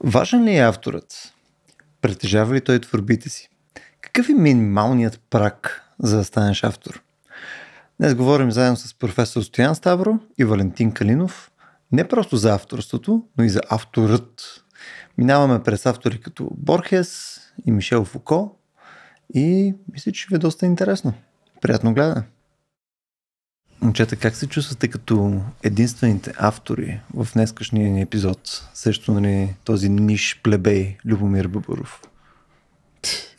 Важен ли е авторът? Притежава ли той творбите си? Какъв е минималният прак за да станеш автор? Днес говорим заедно с професор Стоян Ставро и Валентин Калинов не просто за авторството, но и за авторът. Минаваме през автори като Борхес и Мишел Фуко и мисля, че ви е доста интересно. Приятно гледане! Момчета, как се чувствате като единствените автори в днескашния ни епизод? Също нали, този ниш плебей Любомир Бабуров.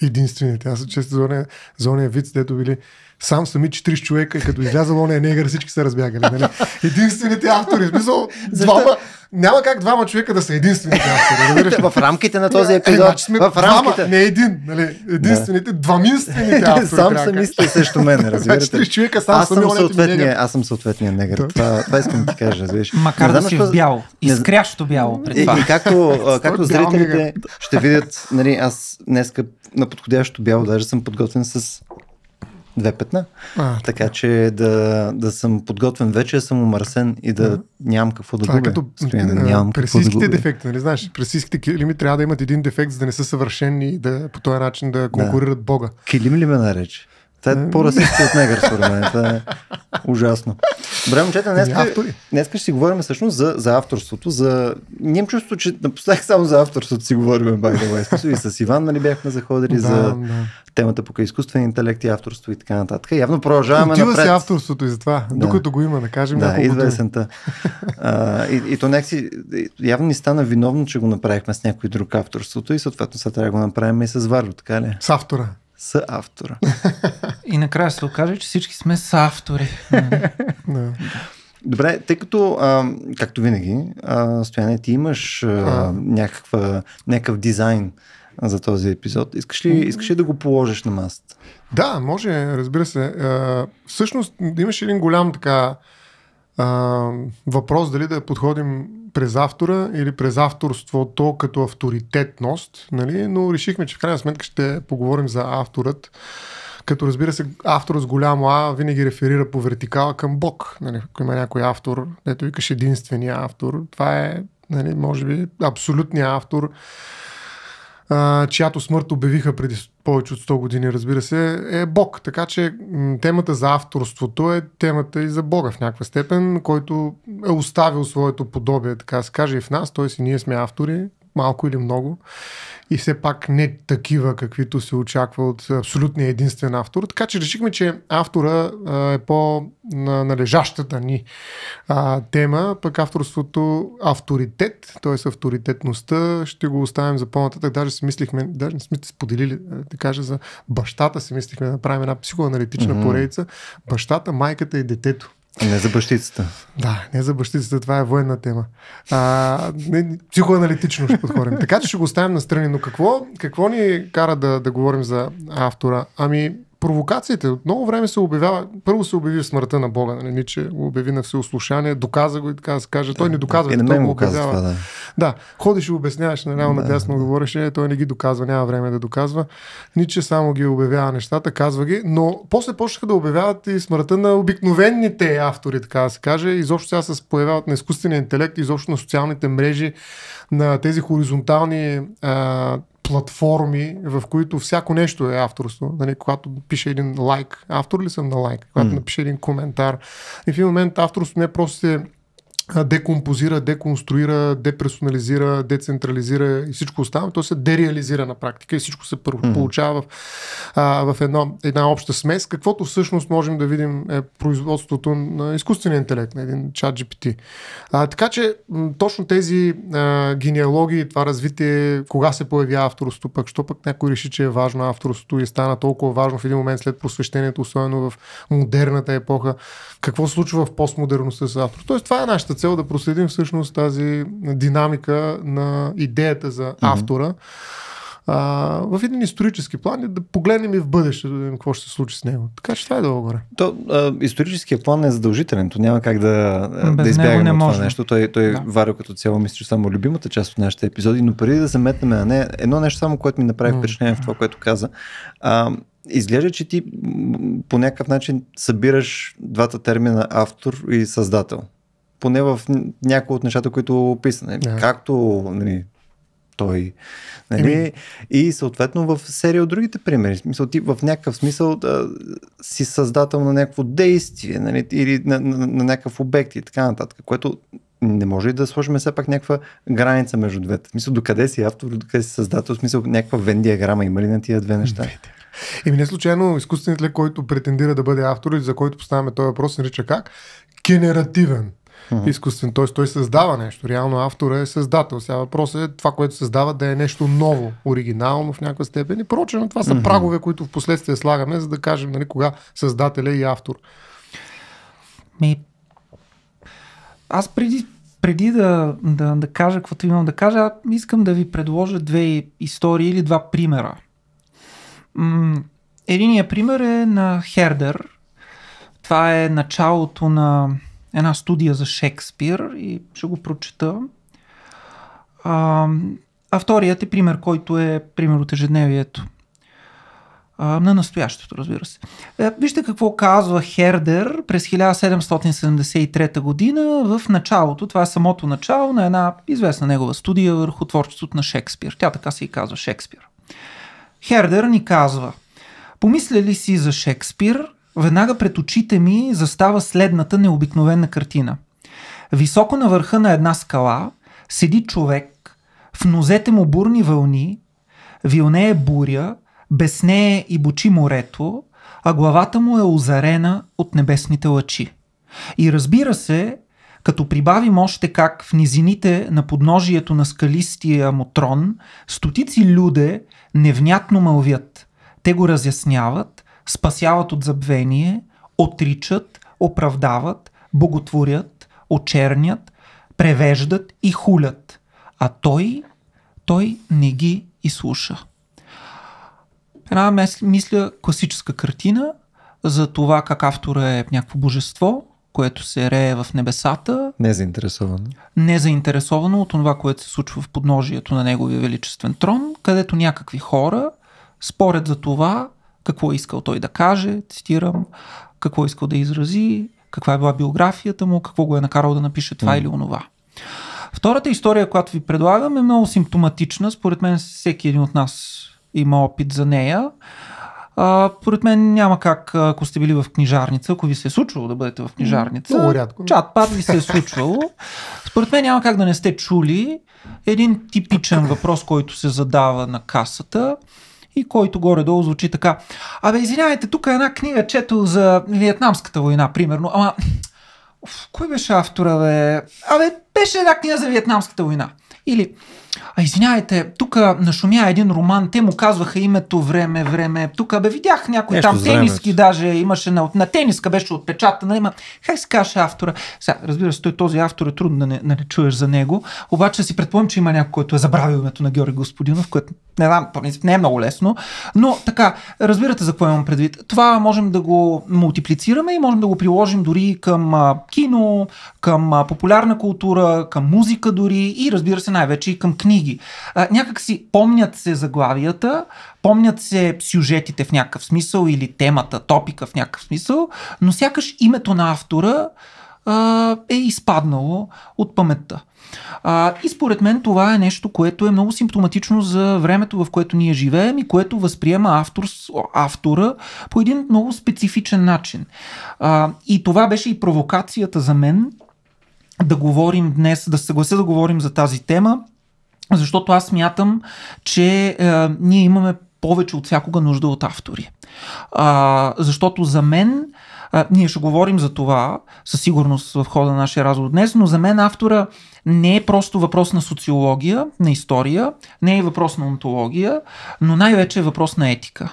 Единствените. Аз често за ония, за ония вид, дето били сам сами 40 човека и като излязал ония негър, всички се разбягали. Нали? Единствените автори. В смисъл, двама, няма как двама човека да са единствените автори. Да в рамките на този е, епизод. Е, сме в рамките. Двама, не един, нали? Единствените, да. дваминствените автори. сам съм мисли срещу мен, разбирате. Значи, човека сам аз съм, съм съответния, аз съм съответния негър. Това, това, искам да ти кажа, разбираш. Макар да, да си в бяло. Изкрящо бяло пред това. И, и както, както зрителите ще видят, нали, аз днеска на подходящо бяло даже съм подготвен с две петна. А, така да. че да, да съм подготвен вече, съм умърсен и да а. нямам какво да губя. като Стояне, нямам да дефекти, нали знаеш? Пресиските килими трябва да имат един дефект, за да не са съвършени и да по този начин да конкурират да. Бога. Килим ли ме нарече? Това е по-расисти от негър, според мен. Това е ужасно. Добре, момчета, днес, ще си говорим всъщност за, за авторството. За... Нямам чувство, че напоследък само за авторството си говорим, бай да way. И с Иван нали, бяхме заходили да, за да. темата по изкуствен интелект и авторство и така нататък. Е, явно продължаваме Отива напред. се авторството и за това, да. докато го има, да кажем. Да, идва есента. и, и то някакси, явно ни стана виновно, че го направихме с някой друг авторството и съответно сега трябва да го направим и с Варо, така ли? Е? С автора са автора. И накрая се окаже, че всички сме са автори. Нали? Добре, тъй като, а, както винаги, а, Стояне, ти имаш а, някаква, някакъв дизайн за този епизод. Искаш ли, искаш ли да го положиш на масата? Да, може, разбира се. А, всъщност имаш един голям така а, въпрос дали да подходим през автора или през авторството като авторитетност, нали? но решихме, че в крайна сметка ще поговорим за авторът. Като разбира се, автор с голямо А винаги реферира по вертикала към Бог. Нали? Ако има някой автор, дето викаш единствения автор, това е, нали, може би, абсолютният автор, а, чиято смърт обявиха преди повече от 100 години, разбира се, е Бог. Така че темата за авторството е темата и за Бога в някаква степен, който е оставил своето подобие, така се каже, и в нас, т.е. и ние сме автори малко или много. И все пак не такива, каквито се очаква от абсолютния единствен автор. Така че решихме, че автора е по-належащата ни тема, пък авторството авторитет, т.е. авторитетността, ще го оставим за по-нататък. Даже си мислихме, даже не сме се споделили, да кажа, за бащата си мислихме да направим една психоаналитична mm-hmm. поредица. Бащата, майката и детето не за бащицата. Да, не за бащицата, това е военна тема. А, не, психоаналитично ще подходим. Така че ще го оставим настрани. Но какво, какво ни кара да, да говорим за автора? Ами, провокациите. От много време се обявява, първо се обяви смъртта на Бога, нали, Ниче го обяви на всеослушание, доказа го и така да се каже. Той не е, доказва, и е, той го Това, да. да, ходиш и обясняваш наляво да. надясно, говореше, той не ги доказва, няма време да доказва. Ниче само ги обявява нещата, казва ги, но после почнаха да обявяват и смъртта на обикновените автори, така да се каже. Изобщо сега се появяват на изкуствения интелект, изобщо на социалните мрежи, на тези хоризонтални а, платформи, в които всяко нещо е авторство. Нали, когато пише един лайк, автор ли съм на лайк? Когато mm. напише един коментар. И в един момент авторство не е просто декомпозира, деконструира, деперсонализира, децентрализира и всичко останало, то се дереализира на практика и всичко се mm-hmm. получава в, а, в едно, една обща смес, каквото всъщност можем да видим е производството на изкуствения интелект, на един чат GPT. А, така че м- точно тези а, генеалогии, това развитие, кога се появява авторството, пък що пък някой реши, че е важно авторството и стана толкова важно в един момент след просвещението, особено в модерната епоха, какво случва в постмодерността с авторството. Тоест това е нашата цел е да проследим всъщност тази динамика на идеята за автора. А, в един исторически план и да погледнем и в бъдещето, да видим какво ще се случи с него. Така че това е дълго горе. То, а, историческия план е задължителен, то няма как да, да избягаме не от това нещо. Той, той да. варя като цяло мисля, че само любимата част от нашите епизоди, но преди да заметнем на нея, едно нещо само, което ми направи впечатление в това, което каза. А, изглежда, че ти по някакъв начин събираш двата термина автор и създател поне в някои от нещата, които описане. Нали? Yeah. Както нали, той. Нали? Mm. И съответно в серия от другите примери. Смисъл, ти в някакъв смисъл да, си създател на някакво действие нали? или на, на, на, на някакъв обект и така нататък, което не може и да сложим все пак някаква граница между двете? смисъл, докъде си автор, докъде си създател, в смисъл някаква вен диаграма има ли на тия две неща? И не случайно изкуственият лек, който претендира да бъде автор и за който поставяме този въпрос, нарича как? Генеративен mm-hmm. изкуствен. Т.е. той създава нещо. Реално автора е създател. Сега въпросът е това, което създава да е нещо ново, оригинално в някаква степен и проче, Но това са mm-hmm. прагове, които в последствие слагаме, за да кажем нали, кога създателя и автор. Ми... Аз преди, преди да, да, да кажа каквото имам да кажа, искам да ви предложа две истории или два примера. Единият пример е на Хердер. Това е началото на една студия за Шекспир и ще го прочета. А, а вторият е пример, който е пример от ежедневието. А, на настоящето, разбира се. А, е, вижте какво казва Хердер през 1773 година в началото, това е самото начало на една известна негова студия върху творчеството на Шекспир. Тя така се и казва Шекспир. Хердер ни казва, помисля ли си за Шекспир, веднага пред очите ми застава следната необикновена картина. Високо на върха на една скала седи човек, в нозете му бурни вълни, вилнее буря, беснее и бочи морето, а главата му е озарена от небесните лъчи. И разбира се, като прибавим още как в низините на подножието на скалистия му трон, стотици люде невнятно мълвят. Те го разясняват, спасяват от забвение, отричат, оправдават, боготворят, очернят, превеждат и хулят. А той, той не ги изслуша. Една мисля класическа картина за това как автора е някакво божество, което се рее в небесата. Незаинтересовано. Незаинтересовано от това, което се случва в подножието на неговия величествен трон, където някакви хора спорят за това какво е искал той да каже, цитирам, какво е искал да изрази, каква е била биографията му, какво го е накарал да напише това mm. или онова. Втората история, която ви предлагам, е много симптоматична. Според мен всеки един от нас има опит за нея. А, поред мен няма как, ако сте били в книжарница, ако ви се е случвало да бъдете в книжарница, много рядко. чат пат ви се е случвало. Според мен няма как да не сте чули един типичен въпрос, който се задава на касата и който горе-долу звучи така. Абе, извинявайте, тук е една книга, чето за Виетнамската война, примерно. Ама, кой беше автора, бе? Абе, беше една книга за Виетнамската война. Или, а извинявайте, тук нашумя един роман, те му казваха името време, време. Тук бе видях някой Нещо там тениски даже имаше на, на тениска беше отпечатана. Има, как се каже автора? Сега, разбира се, той този автор е трудно да не, да не чуеш за него, обаче си предполагам, че има някой, който е забравил името на Георги Господинов, което не знам, не е много лесно, но така, разбирате за какво имам предвид. Това можем да го мултиплицираме и можем да го приложим дори към а, кино, към а, популярна култура, към музика дори и разбира се най-вече и към книги. А, някак си помнят се заглавията, помнят се сюжетите в някакъв смисъл или темата, топика в някакъв смисъл, но сякаш името на автора а, е изпаднало от паметта. А, и според мен това е нещо, което е много симптоматично за времето, в което ние живеем и което възприема автор, автора по един много специфичен начин. А, и това беше и провокацията за мен да говорим днес, да се съглася да говорим за тази тема, защото аз мятам, че а, е, ние имаме повече от всякога нужда от автори. А, защото за мен, а, ние ще говорим за това със сигурност в хода на нашия разговор днес, но за мен автора не е просто въпрос на социология, на история, не е въпрос на онтология, но най-вече е въпрос на етика.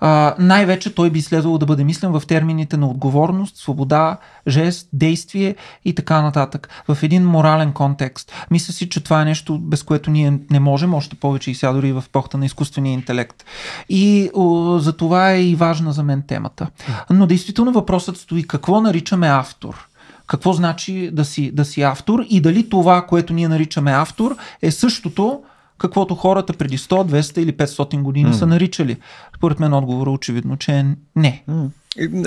А, най-вече той би следвало да бъде мислен в термините на отговорност, свобода, жест, действие и така нататък. В един морален контекст. Мисля си, че това е нещо, без което ние не можем, още повече и сега дори в похта на изкуствения интелект. И о, за това е и важна за мен темата. Но действително въпросът стои какво наричаме автор какво значи да си, да си автор и дали това, което ние наричаме автор, е същото, каквото хората преди 100, 200 или 500 години mm. са наричали? Според мен е очевидно, че е не. Mm.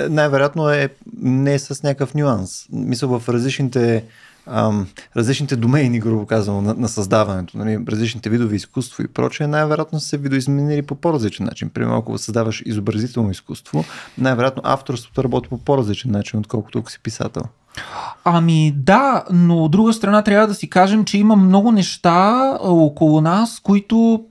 Най-вероятно е не е с някакъв нюанс. Мисля, в различните ам, различните домейни, грубо казвам, на, на създаването, нали, различните видове изкуство и прочее, най-вероятно са се видоизменили по по-различен начин. Примерно, ако създаваш изобразително изкуство, най-вероятно авторството работи по по-различен начин, отколкото ако си писател. Ами да, но от друга страна трябва да си кажем, че има много неща около нас, които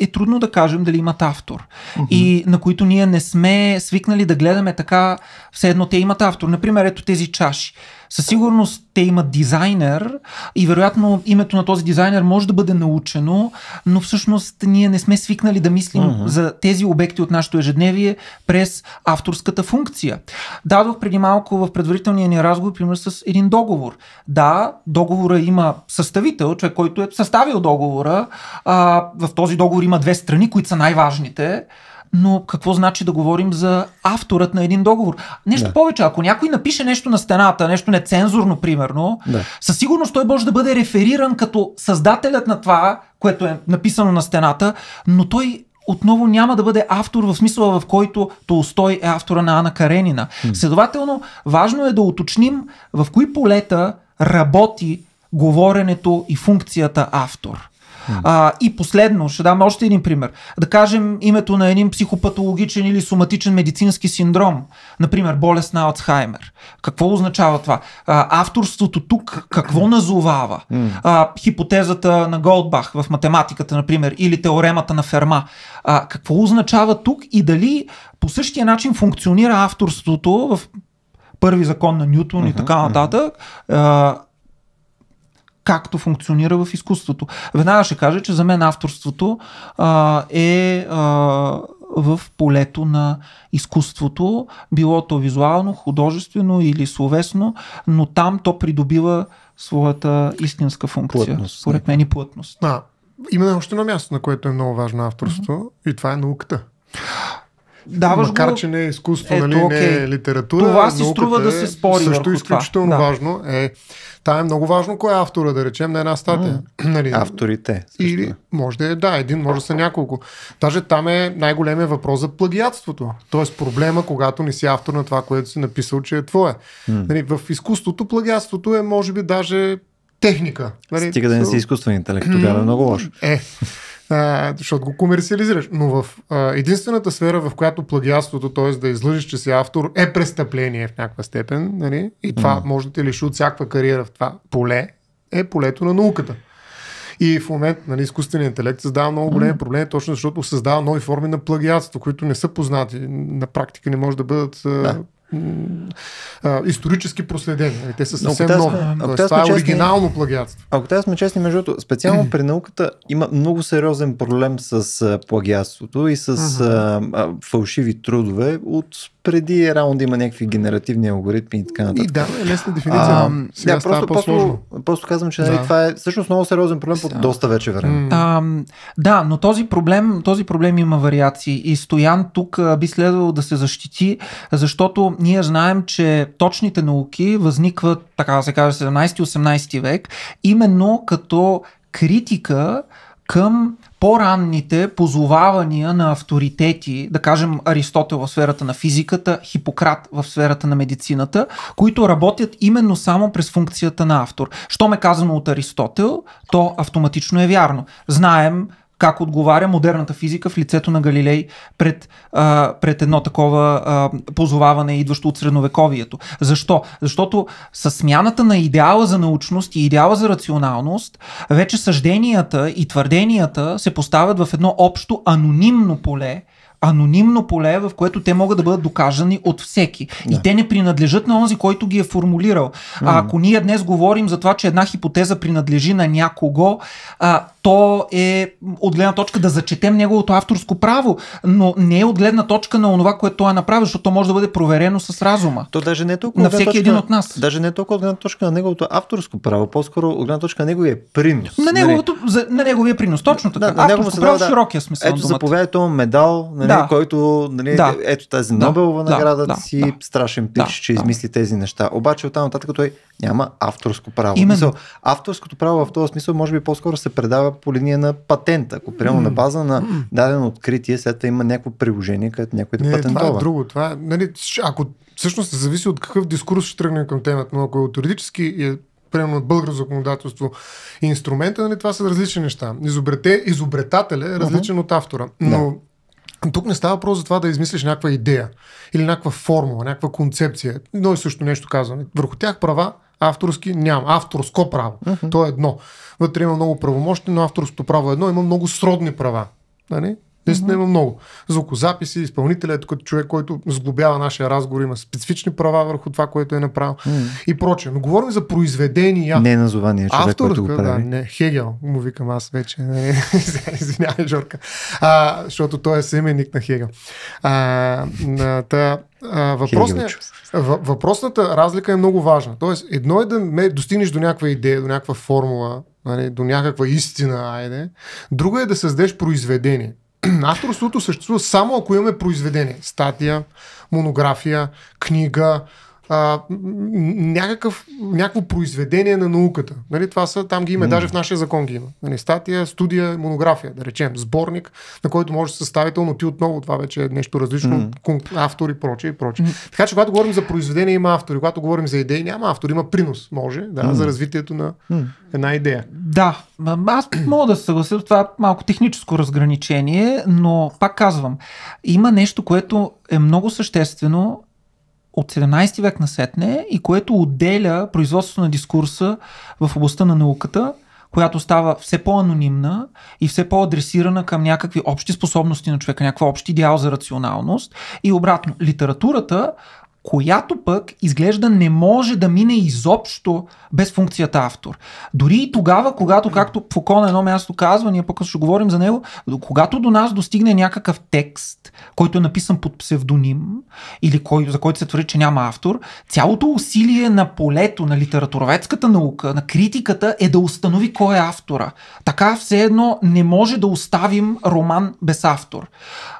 е трудно да кажем дали имат автор. Uh-huh. И на които ние не сме свикнали да гледаме така, все едно те имат автор. Например, ето тези чаши със сигурност те имат дизайнер и вероятно името на този дизайнер може да бъде научено, но всъщност ние не сме свикнали да мислим mm-hmm. за тези обекти от нашето ежедневие през авторската функция. Дадох преди малко в предварителния ни разговор пример с един договор. Да, договора има съставител, човек, който е съставил договора. А, в този договор има две страни, които са най-важните но какво значи да говорим за авторът на един договор? Нещо да. повече, ако някой напише нещо на стената, нещо нецензурно, примерно, да. със сигурност той може да бъде рефериран като създателят на това, което е написано на стената, но той отново няма да бъде автор в смисъла, в който Толстой е автора на Ана Каренина. Хм. Следователно, важно е да уточним в кои полета работи говоренето и функцията автор. А, и последно, ще дам още един пример. Да кажем името на един психопатологичен или соматичен медицински синдром. Например, болест на Алцхаймер. Какво означава това? А, авторството тук какво назовава? А, хипотезата на Голдбах в математиката, например, или теоремата на Ферма. А, какво означава тук и дали по същия начин функционира авторството в първи закон на Нютон uh-huh, и така нататък. Uh-huh както функционира в изкуството. Веднага ще кажа, че за мен авторството а, е а, в полето на изкуството, било то визуално, художествено или словесно, но там то придобива своята истинска функция. Плътност, според мен и плътност. А, Има още едно място, на което е много важно авторството, mm-hmm. и това е науката. Даваш Макар, го... че не е изкуство, Ето, нали, не е литература. Това си струва е да се спори. Също изключително това. важно е. Та е много важно кой е автора, да речем, на една статия. Mm. нали, Авторите. Също. Или може да е, да, един, може да са няколко. Даже там е най-големия въпрос за плагиатството. Тоест проблема, когато не си автор на това, което си написал, че е твое. Mm. Нали, в изкуството плагиатството е, може би, даже техника. Нали? Стига да не си изкуствен интелект, тогава е много лошо. Е, защото го комерциализираш. Но в а, единствената сфера, в която плагиатството, т.е. да излъжеш, че си автор, е престъпление в някаква степен, нали? и това mm. може да те лиши от всякаква кариера в това поле, е полето на науката. И в момент нали, изкуственият интелект създава много големи проблеми, точно защото създава нови форми на плагиатство, които не са познати. На практика не може да бъдат да исторически проследени. Нали, те са съвсем много нови. това е честни, оригинално плагиатство. Ако трябва сме честни, между другото, специално при науката има много сериозен проблем с плагиатството и с а, а, фалшиви трудове от преди раунд има някакви генеративни алгоритми и така нататък. И да, е лесна дефиниция. А, сега да, просто, Просто, просто казвам, че нали, да. нали, това е всъщност много сериозен проблем сега. доста вече време. А, да, но този проблем, този проблем има вариации и Стоян тук би следвало да се защити, защото ние знаем, че точните науки възникват, така да се каже, 17-18 век, именно като критика към по-ранните позовавания на авторитети, да кажем Аристотел в сферата на физиката, Хипократ в сферата на медицината, които работят именно само през функцията на автор. Що ме казано от Аристотел, то автоматично е вярно. Знаем как отговаря модерната физика в лицето на Галилей пред, а, пред едно такова а, позоваване, идващо от средновековието. Защо? Защото с смяната на идеала за научност и идеала за рационалност, вече съжденията и твърденията се поставят в едно общо анонимно поле, анонимно поле, в което те могат да бъдат докажани от всеки. Да. И те не принадлежат на онзи, който ги е формулирал. Mm-hmm. А ако ние днес говорим за това, че една хипотеза принадлежи на някого, а, то е от гледна точка да зачетем неговото авторско право, но не е от гледна точка на онова, което той е направил, защото то може да бъде проверено с разума. То даже не е толкова на всеки точка, един от нас. Даже не е толкова от гледна точка на неговото авторско право, по-скоро от гледна точка на неговия принос. На, нали? неговото, нали? за, на неговия принос, точно така. Да, на авторско право да, в широкия смисъл. Ето, заповядай този медал, нали, да. Нали, който нали, да. ето тази да. Нобелова да. награда да. си да. страшен пич, да. че да. измисли тези неща. Обаче оттам нататък той няма авторско право. Именно. Мисъл, авторското право в този смисъл може би по-скоро се предава по линия на патента. Ако приема mm. на база на дадено откритие, след това има някакво приложение, където някой да Не, патентова. Това е друго. Това е, нали, ако всъщност зависи от какъв дискурс ще тръгнем към темата, но ако е теоретически юридически е примерно от българско законодателство и инструмента, нали, това са различни неща. Изобрете, изобретателя е различен uh-huh. от автора. Но тук не става просто за това да измислиш някаква идея или някаква формула, някаква концепция. Но и също нещо казваме. Върху тях права авторски няма. Авторско право. Uh-huh. То е едно. Вътре има много правомощи, но авторското право е едно. Има много сродни права. Нали? Наистина mm-hmm. има много. Звукозаписи, изпълнителя е като човек, който сглобява нашия разговор, има специфични права върху това, което е направил mm-hmm. и прочее. Но говорим за произведения. Не назования човек, Автор, който го прави. Да, не, Хегел, му викам аз вече. Извинявай, Жорка. А, защото той е семеник на Хегел. А, та, а, въпросния, въпросната разлика е много важна. Тоест, едно е да достигнеш до някаква идея, до някаква формула, нали, до някаква истина, айде. Друго е да създадеш произведение. Авторството съществува само ако имаме произведение. Статия, монография, книга, а, някакъв, някакво произведение на науката. Нали, това са, там ги има, mm. даже в нашия закон ги има. Нали, статия, студия, монография, да речем, сборник, на който може да съставител, но ти отново това вече е нещо различно, mm. автор и прочее и прочее. Mm. Така че когато говорим за произведение има автори, когато говорим за идеи няма автори, има принос, може, да, mm. за развитието на mm. една идея. Да, аз мога да се съглася с това малко техническо разграничение, но пак казвам, има нещо, което е много съществено от 17 век насетне и което отделя производството на дискурса в областта на науката, която става все по-анонимна и все по-адресирана към някакви общи способности на човека, някаква общ идеал за рационалност. И обратно, литературата която пък изглежда не може да мине изобщо без функцията автор. Дори и тогава, когато, както Фуко на едно място казва, ние пък ще говорим за него, когато до нас достигне някакъв текст, който е написан под псевдоним или кой, за който се твърди, че няма автор, цялото усилие на полето на литературоведската наука, на критиката е да установи кой е автора. Така все едно не може да оставим роман без автор.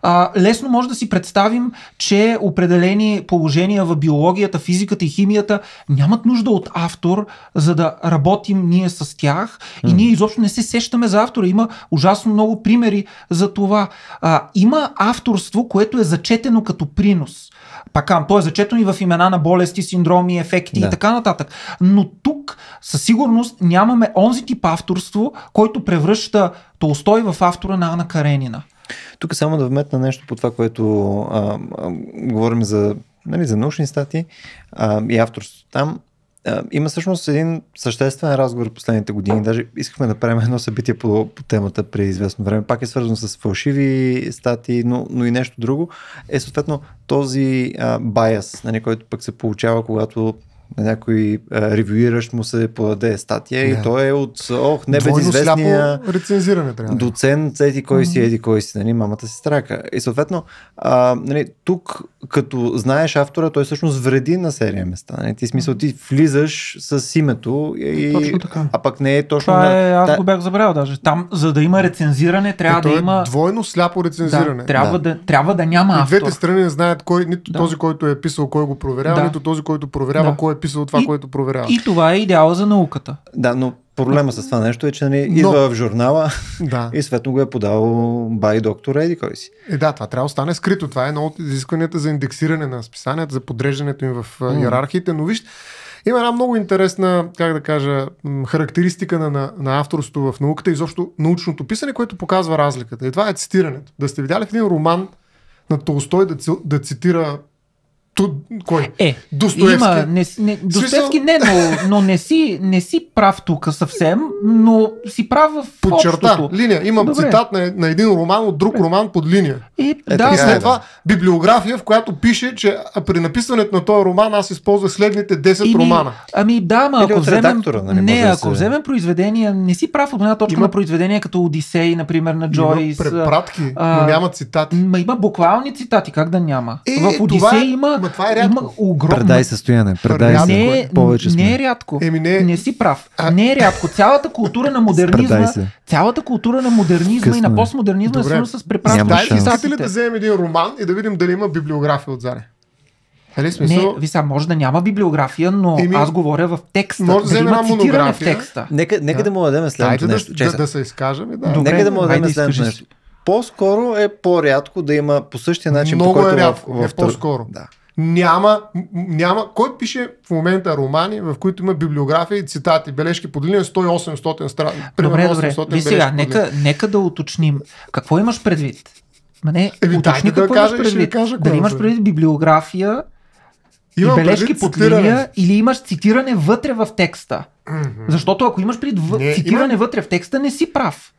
А, лесно може да си представим, че определени положения изследвания в биологията, физиката и химията нямат нужда от автор, за да работим ние с тях mm. и ние изобщо не се сещаме за автора. Има ужасно много примери за това. А, има авторство, което е зачетено като принос. Пакам, то е зачетено и в имена на болести, синдроми, ефекти да. и така нататък. Но тук със сигурност нямаме онзи тип авторство, който превръща Толстой в автора на Ана Каренина. Тук само да вметна нещо по това, което а, а, говорим за нали, за научни стати а, и авторство там, а, има всъщност един съществен разговор в последните години. Даже искахме да правим едно събитие по, по темата при известно време. Пак е свързано с фалшиви стати, но, но и нещо друго. Е съответно този а, байас, нали, който пък се получава, когато на някой а, е, ревюиращ му се подаде статия yeah. и той е от, ох, небезизвестния рецензиране, трябва. доцент, еди кой си, еди кой си, нали, мамата си страка. И съответно, а, нали, тук, като знаеш автора, той всъщност вреди на серия места. Нали? Ти смисъл, ти влизаш с името и... Е, точно така. А пък не е точно... Това е, аз го бях забравял даже. Там, за да има е, рецензиране, трябва е, да има... двойно сляпо рецензиране. Да, трябва, да. Да, трябва да няма автор. И двете страни не знаят кой, нито да. този, който е писал, кой го проверява, да. нито този, който проверява, да. кой е записал това, и, което проверява. И това е идеала за науката. Да, но проблема с това нещо е, че нали, но... идва в журнала да. и светно го е подал бай доктор Еди кой си. Е, да, това трябва да стане скрито. Това е едно от изискванията за индексиране на списанията, за подреждането им в mm. иерархиите, но виж, има една много интересна, как да кажа, характеристика на, на, на авторството в науката и изобщо научното писане, което показва разликата. И това е цитирането. Да сте видяли в един роман на Толстой да, да цитира Ту, кой? Е, Достоевски. Има, не, не, Достоевски не, но, но не, си, не си прав тук съвсем, но си прав в Подчерта, общото. линия. Имам Добре. цитат на, на един роман от друг Добре. роман под линия. И, е, да, и след е, да. това библиография, в която пише, че при написването на този роман аз използвах следните 10 Или, романа. Ами да, ма, ако вземем, редактора, нали, не, ако да вземем произведения, не си прав от една точка има, на произведения като Одисей, например, на Джойс. Има препратки, а, но няма цитати. Ма, има буквални цитати, как да няма? Е, в е- Одисей е, има това е рядко. Има огромна... Предай състояние. Предай рядко не, е, повече сме. не е рядко. Еми не... не си прав. А... Не е рядко. Цялата култура на модернизма, цялата култура на модернизма Късно. и на е. постмодернизма е свързана с преправка. Дай, искате ли да вземем един роман и да видим дали има библиография от Заре? Ли нали, смисъл... Не, са, може да няма библиография, но Еми, аз говоря в текста. Може да, има цитиране в текста. Нека, нека да. да му дадем следното да, нещо. Да, да, се изкажем. Да. Добре, нека да му дадем следното нещо. По-скоро е по-рядко да има по същия начин, Много по е който е рядко, в, в, е по-скоро. Да. Няма, няма. Кой пише в момента романи, в които има библиография и цитати, бележки под линия 100-800 страни? Добре, добре. Ви сега, нека, нека да уточним. Какво имаш предвид? Мене, Еми, уточни да какво да имаш предвид. Кажа, Дали имаш предвид библиография Имам бележки под цитиране. линия или имаш цитиране вътре в текста? Защото ако имаш предвид не, цитиране има... вътре в текста, не си прав.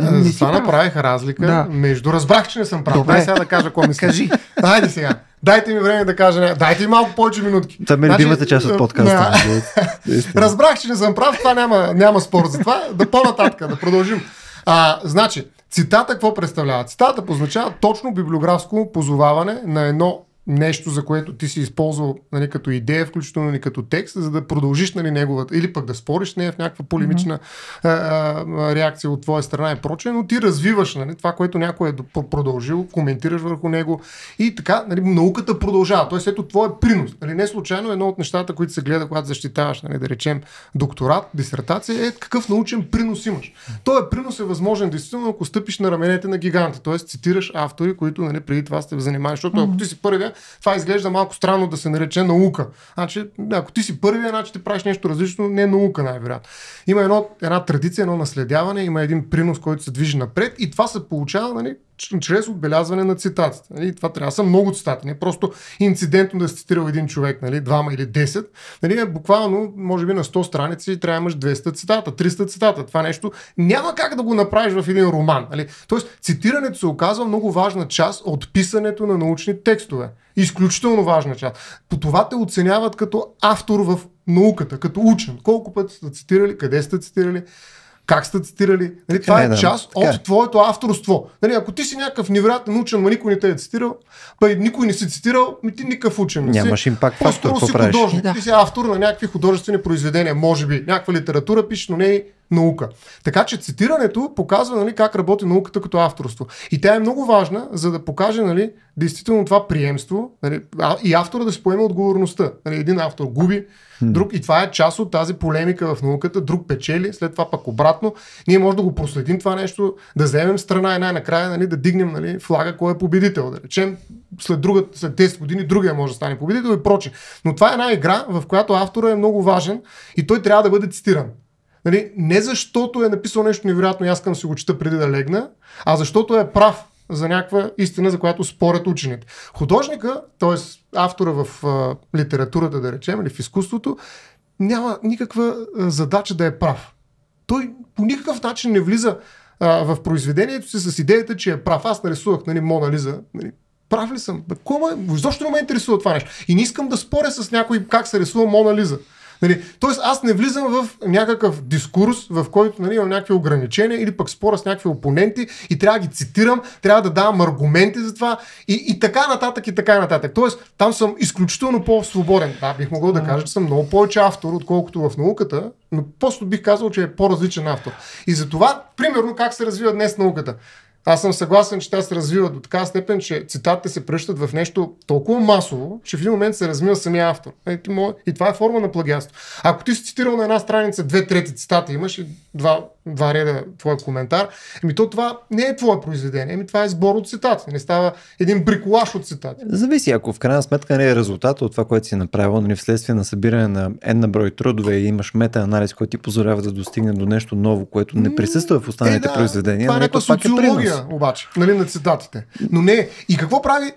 Е, не Затова направих разлика да. между... Разбрах, че не съм прав. Добре. Дай сега да кажа какво мисля. Кажи. Хайде сега. Дайте ми време да кажа. Не. Дайте ми малко повече минутки. Това ми е значи, любимата част от подкаста. Да. Нали? Разбрах, че не съм прав. Това няма, няма спор за това. Да по-нататък, да продължим. А, значи, цитата какво представлява? Цитата позначава точно библиографско позоваване на едно нещо, за което ти си използвал нали, като идея, включително нали, като текст, за да продължиш нали, неговата, или пък да спориш с нея в някаква полемична mm-hmm. а, а, реакция от твоя страна и прочее, но ти развиваш нали, това, което някой е продължил, коментираш върху него и така нали, науката продължава. Тоест, ето твоя е принос. Нали, не случайно едно от нещата, които се гледа, когато защитаваш, нали, да речем, докторат, дисертация, е какъв научен принос имаш. Той е принос е възможен, действително, ако стъпиш на раменете на гиганта, т.е. цитираш автори, които нали, преди това сте занимавали, защото mm-hmm. ако ти си първия, това изглежда малко странно да се нарече наука. Значи, ако ти си първия, значи ти правиш нещо различно, не е наука най-вероятно. Има едно, една традиция, едно наследяване, има един принос, който се движи напред и това се получава нали, чрез отбелязване на цитатите. Нали? Това трябва да са много цитати, не просто инцидентно да се цитирал един човек, нали? двама или десет, Нали? Е, буквално, може би на 100 страници трябва да имаш 200 цитата, 300 цитата. Това нещо няма как да го направиш в един роман. Нали? Тоест, цитирането се оказва много важна част от писането на научни текстове. Изключително важна част. По това те оценяват като автор в науката, като учен. Колко пъти сте цитирали, къде сте цитирали как сте цитирали. Нали, това е, е да, част така. от е. твоето авторство. Нали, ако ти си някакъв невероятен учен, но никой не те е цитирал, па и никой не си цитирал, ми ти никакъв учен. Не Нямаш си. импакт фактор, си правиш? Художник. Да. Ти си автор на някакви художествени произведения, може би. Някаква литература пишеш, но не и наука. Така че цитирането показва нали, как работи науката като авторство. И тя е много важна, за да покаже нали, действително това приемство нали, и автора да си поеме отговорността. Нали, един автор губи, Друг, и това е част от тази полемика в науката. Друг печели, след това пък обратно. Ние може да го проследим това нещо, да вземем страна и най-накрая нали, да дигнем нали, флага, кой е победител. Да речем, след, друга, след 10 години другия може да стане победител и проче. Но това е една игра, в която автора е много важен и той трябва да бъде цитиран. Нали, не защото е написал нещо невероятно и аз искам да си го чета преди да легна, а защото е прав за някаква истина, за която спорят учените. Художника, т.е. автора в а, литературата, да речем, или в изкуството, няма никаква а, задача да е прав. Той по никакъв начин не влиза а, в произведението си с идеята, че е прав. Аз нарисувах нали, Мона Лиза. Нали, прав ли съм? защо не ме интересува това нещо? И не искам да споря с някой как се рисува Мона Лиза. Нали, тоест аз не влизам в някакъв дискурс, в който нали, имам някакви ограничения или пък спора с някакви опоненти и трябва да ги цитирам, трябва да давам аргументи за това и, и така нататък и така нататък. Тоест там съм изключително по-свободен. Да, бих могъл да кажа, че съм много повече автор, отколкото в науката, но просто бих казал, че е по-различен автор. И за това, примерно, как се развива днес науката. Аз съм съгласен, че тя се развива до така степен, че цитатите се пръщат в нещо толкова масово, че в един момент се размива самия автор. Е, и това е форма на плагиатство. Ако ти си цитирал на една страница две трети цитата, имаш и два, два реда твой коментар, еми то това не е твое произведение, еми това е сбор от цитати. Не става един бриколаж от цитати. Зависи, ако в крайна сметка не нали, е резултат от това, което си направил, нали, вследствие на събиране на една брой трудове и имаш мета-анализ, който ти позволява да достигне до нещо ново, което не присъства в останалите е, да, произведения. Това това е нали, пак е обаче, нали, на цитатите. Но не. И какво прави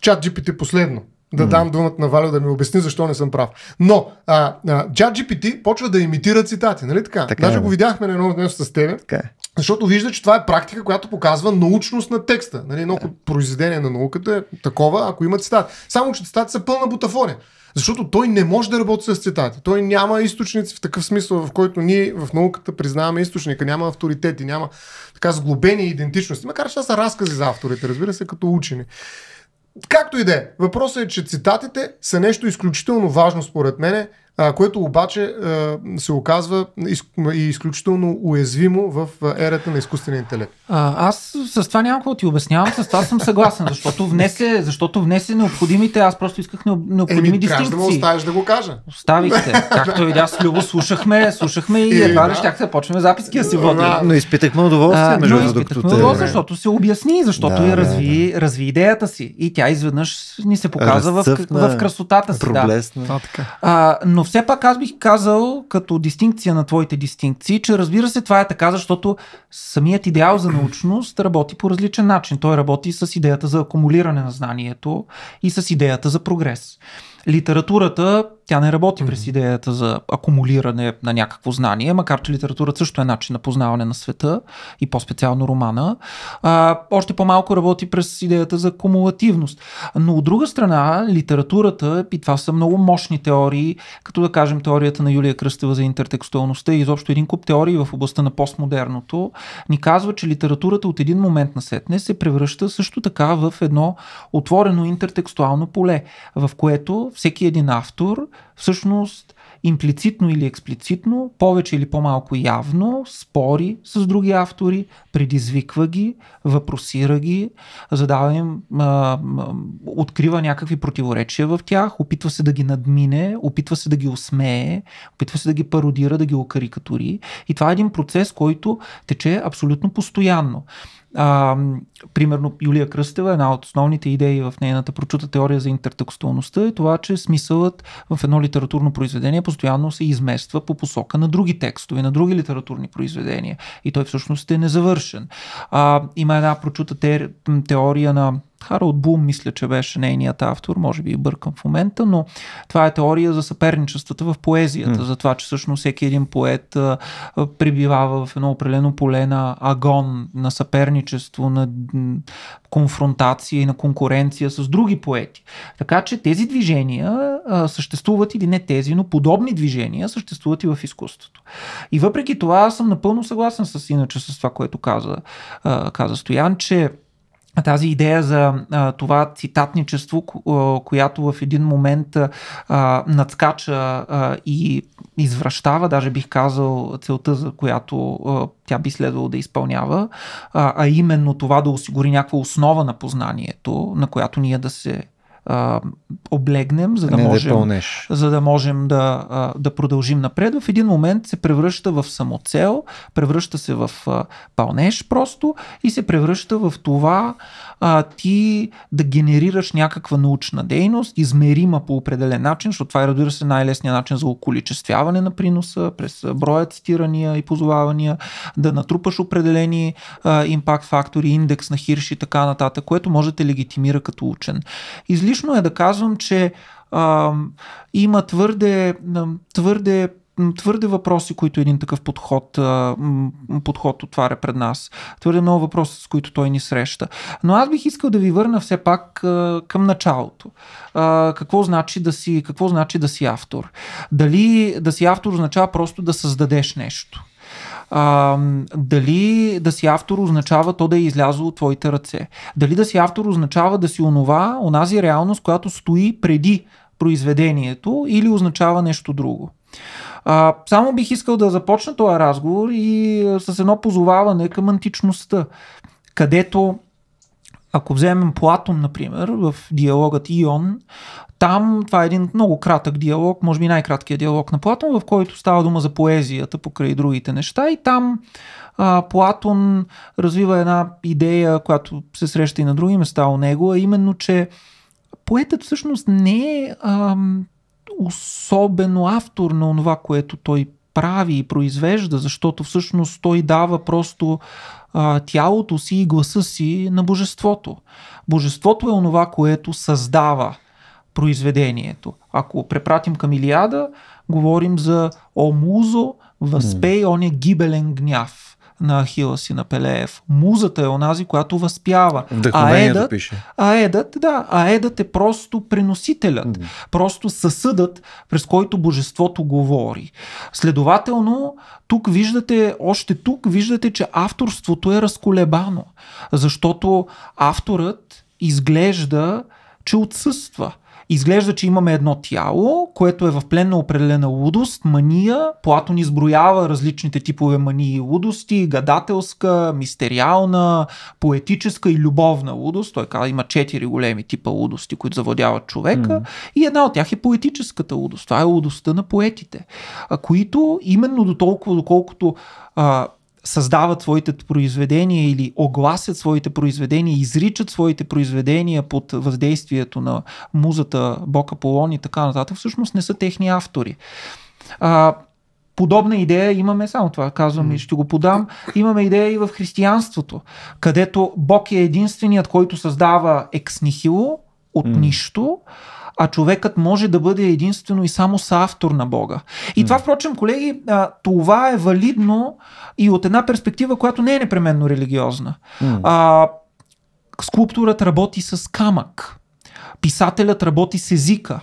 чат GPT последно? Да mm. дам думата на Валя, да ми обясни защо не съм прав. Но а, а, GPT почва да имитира цитати, нали така? така Даже е. го видяхме на едно днес с теб. Така е. Защото вижда, че това е практика, която показва научност на текста. Нали, едно да. произведение на науката е такова, ако има цитат. Само, че цитати са пълна бутафория. Защото той не може да работи с цитати. Той няма източници в такъв смисъл, в който ние в науката признаваме източника. Няма авторитети, няма така сглобени идентичности. Макар че това са разкази за авторите, разбира се, като учени. Както и да е, въпросът е, че цитатите са нещо изключително важно според мене което обаче се оказва изключително уязвимо в ерата на изкуствения интелект. аз с това няма какво ти обяснявам, с това съм съгласен, защото внесе, защото внесе необходимите, аз просто исках необходими Еми, дистинкции. да му оставиш да го кажа. Оставихте. Както видя с Любо, слушахме, слушахме и, и едва да. щяхте да почнем записки да си водим. Но изпитахме удоволствие, между другото. Изпитахме удоволствие, защото се обясни, защото да, и разви, да, да. разви идеята си. И тя изведнъж ни се показва в, в красотата си. Да. А, но все пак аз бих казал, като дистинкция на твоите дистинкции, че разбира се това е така, защото самият идеал за научност работи по различен начин. Той работи с идеята за акумулиране на знанието и с идеята за прогрес. Литературата тя не работи през идеята за акумулиране на някакво знание, макар че литературата също е начин на познаване на света и по-специално романа. А, още по-малко работи през идеята за кумулативност. Но от друга страна, литературата, и това са много мощни теории, като да кажем теорията на Юлия Кръстева за интертекстуалността и изобщо един куп теории в областта на постмодерното, ни казва, че литературата от един момент на сетне се превръща също така в едно отворено интертекстуално поле, в което всеки един автор всъщност имплицитно или експлицитно, повече или по-малко явно, спори с други автори, предизвиква ги, въпросира ги, задава им, а, открива някакви противоречия в тях, опитва се да ги надмине, опитва се да ги осмее, опитва се да ги пародира, да ги окарикатури. И това е един процес, който тече абсолютно постоянно. А, примерно Юлия Кръстева, е една от основните идеи в нейната прочута теория за интертекстуалността е това, че смисълът в едно литературно произведение постоянно се измества по посока на други текстове, на други литературни произведения и той всъщност е незавършен. А, има една прочута теория на Харалд Бум, мисля, че беше нейният автор, може би е бъркам в момента, но това е теория за съперничествата в поезията, mm. за това, че всъщност всеки един поет а, а, прибивава в едно определено поле на агон, на съперничество, на конфронтация и на конкуренция с други поети. Така че тези движения а, съществуват или не тези, но подобни движения съществуват и в изкуството. И въпреки това аз съм напълно съгласен с иначе с това, което каза, а, каза Стоян, че тази идея за а, това цитатничество, която в един момент а, надскача а, и извръщава. даже бих казал целта, за която а, тя би следвало да изпълнява, а, а именно това да осигури някаква основа на познанието, на която ние да се а, облегнем, за да, не можем, да, за да можем да, а, да продължим напред. В един момент се превръща в самоцел, превръща се в а, пълнеж просто и се превръща в това а, ти да генерираш някаква научна дейност, измерима по определен начин, защото това е разбира се най-лесният начин за околичествяване на приноса, през броя цитирания и позовавания, да натрупаш определени а, импакт фактори, индекс на хирши и така нататък, което може да те легитимира като учен. Излишно е да казвам, че а, има твърде, твърде твърде въпроси, които един такъв подход, подход отваря пред нас. Твърде много въпроси, с които той ни среща. Но аз бих искал да ви върна все пак към началото. Какво значи да си, какво значи да си автор? Дали да си автор означава просто да създадеш нещо? а, дали да си автор означава то да е излязло от твоите ръце. Дали да си автор означава да си онова, онази реалност, която стои преди произведението или означава нещо друго. А, само бих искал да започна този разговор и а, с едно позоваване към античността, където ако вземем Платон, например, в диалогът Ион, там това е един много кратък диалог, може би най-краткият диалог на Платон, в който става дума за поезията покрай другите неща. И там а, Платон развива една идея, която се среща и на други места у него, а именно, че поетът всъщност не е ам, особено автор на това, което той прави и произвежда, защото всъщност той дава просто а, тялото си и гласа си на божеството. Божеството е онова, което създава произведението. Ако препратим към Илиада, говорим за Омузо, възпей, он е гибелен гняв на Ахилас и на Пелеев. Музата е онази, която възпява. А едът, а едът, да, а едът е просто преносителят, mm. просто съсъдът, през който божеството говори. Следователно, тук виждате, още тук виждате, че авторството е разколебано, защото авторът изглежда, че отсъства. Изглежда, че имаме едно тяло, което е в плен на определена лудост, мания. Платон изброява различните типове мании и лудости, гадателска, мистериална, поетическа и любовна лудост. Той казва, има четири големи типа лудости, които завладяват човека. mm И една от тях е поетическата лудост. Това е лудостта на поетите, които именно до толкова, доколкото а, създават своите произведения или огласят своите произведения, изричат своите произведения под въздействието на музата Бока Аполон и така нататък, всъщност не са техни автори. А, подобна идея имаме, само това казвам и ще го подам, имаме идея и в християнството, където Бог е единственият, който създава екснихило от нищо, а човекът може да бъде единствено и само съавтор на Бога. И това, впрочем, колеги, това е валидно и от една перспектива, която не е непременно религиозна. А, скулптурът работи с камък, писателят работи с езика,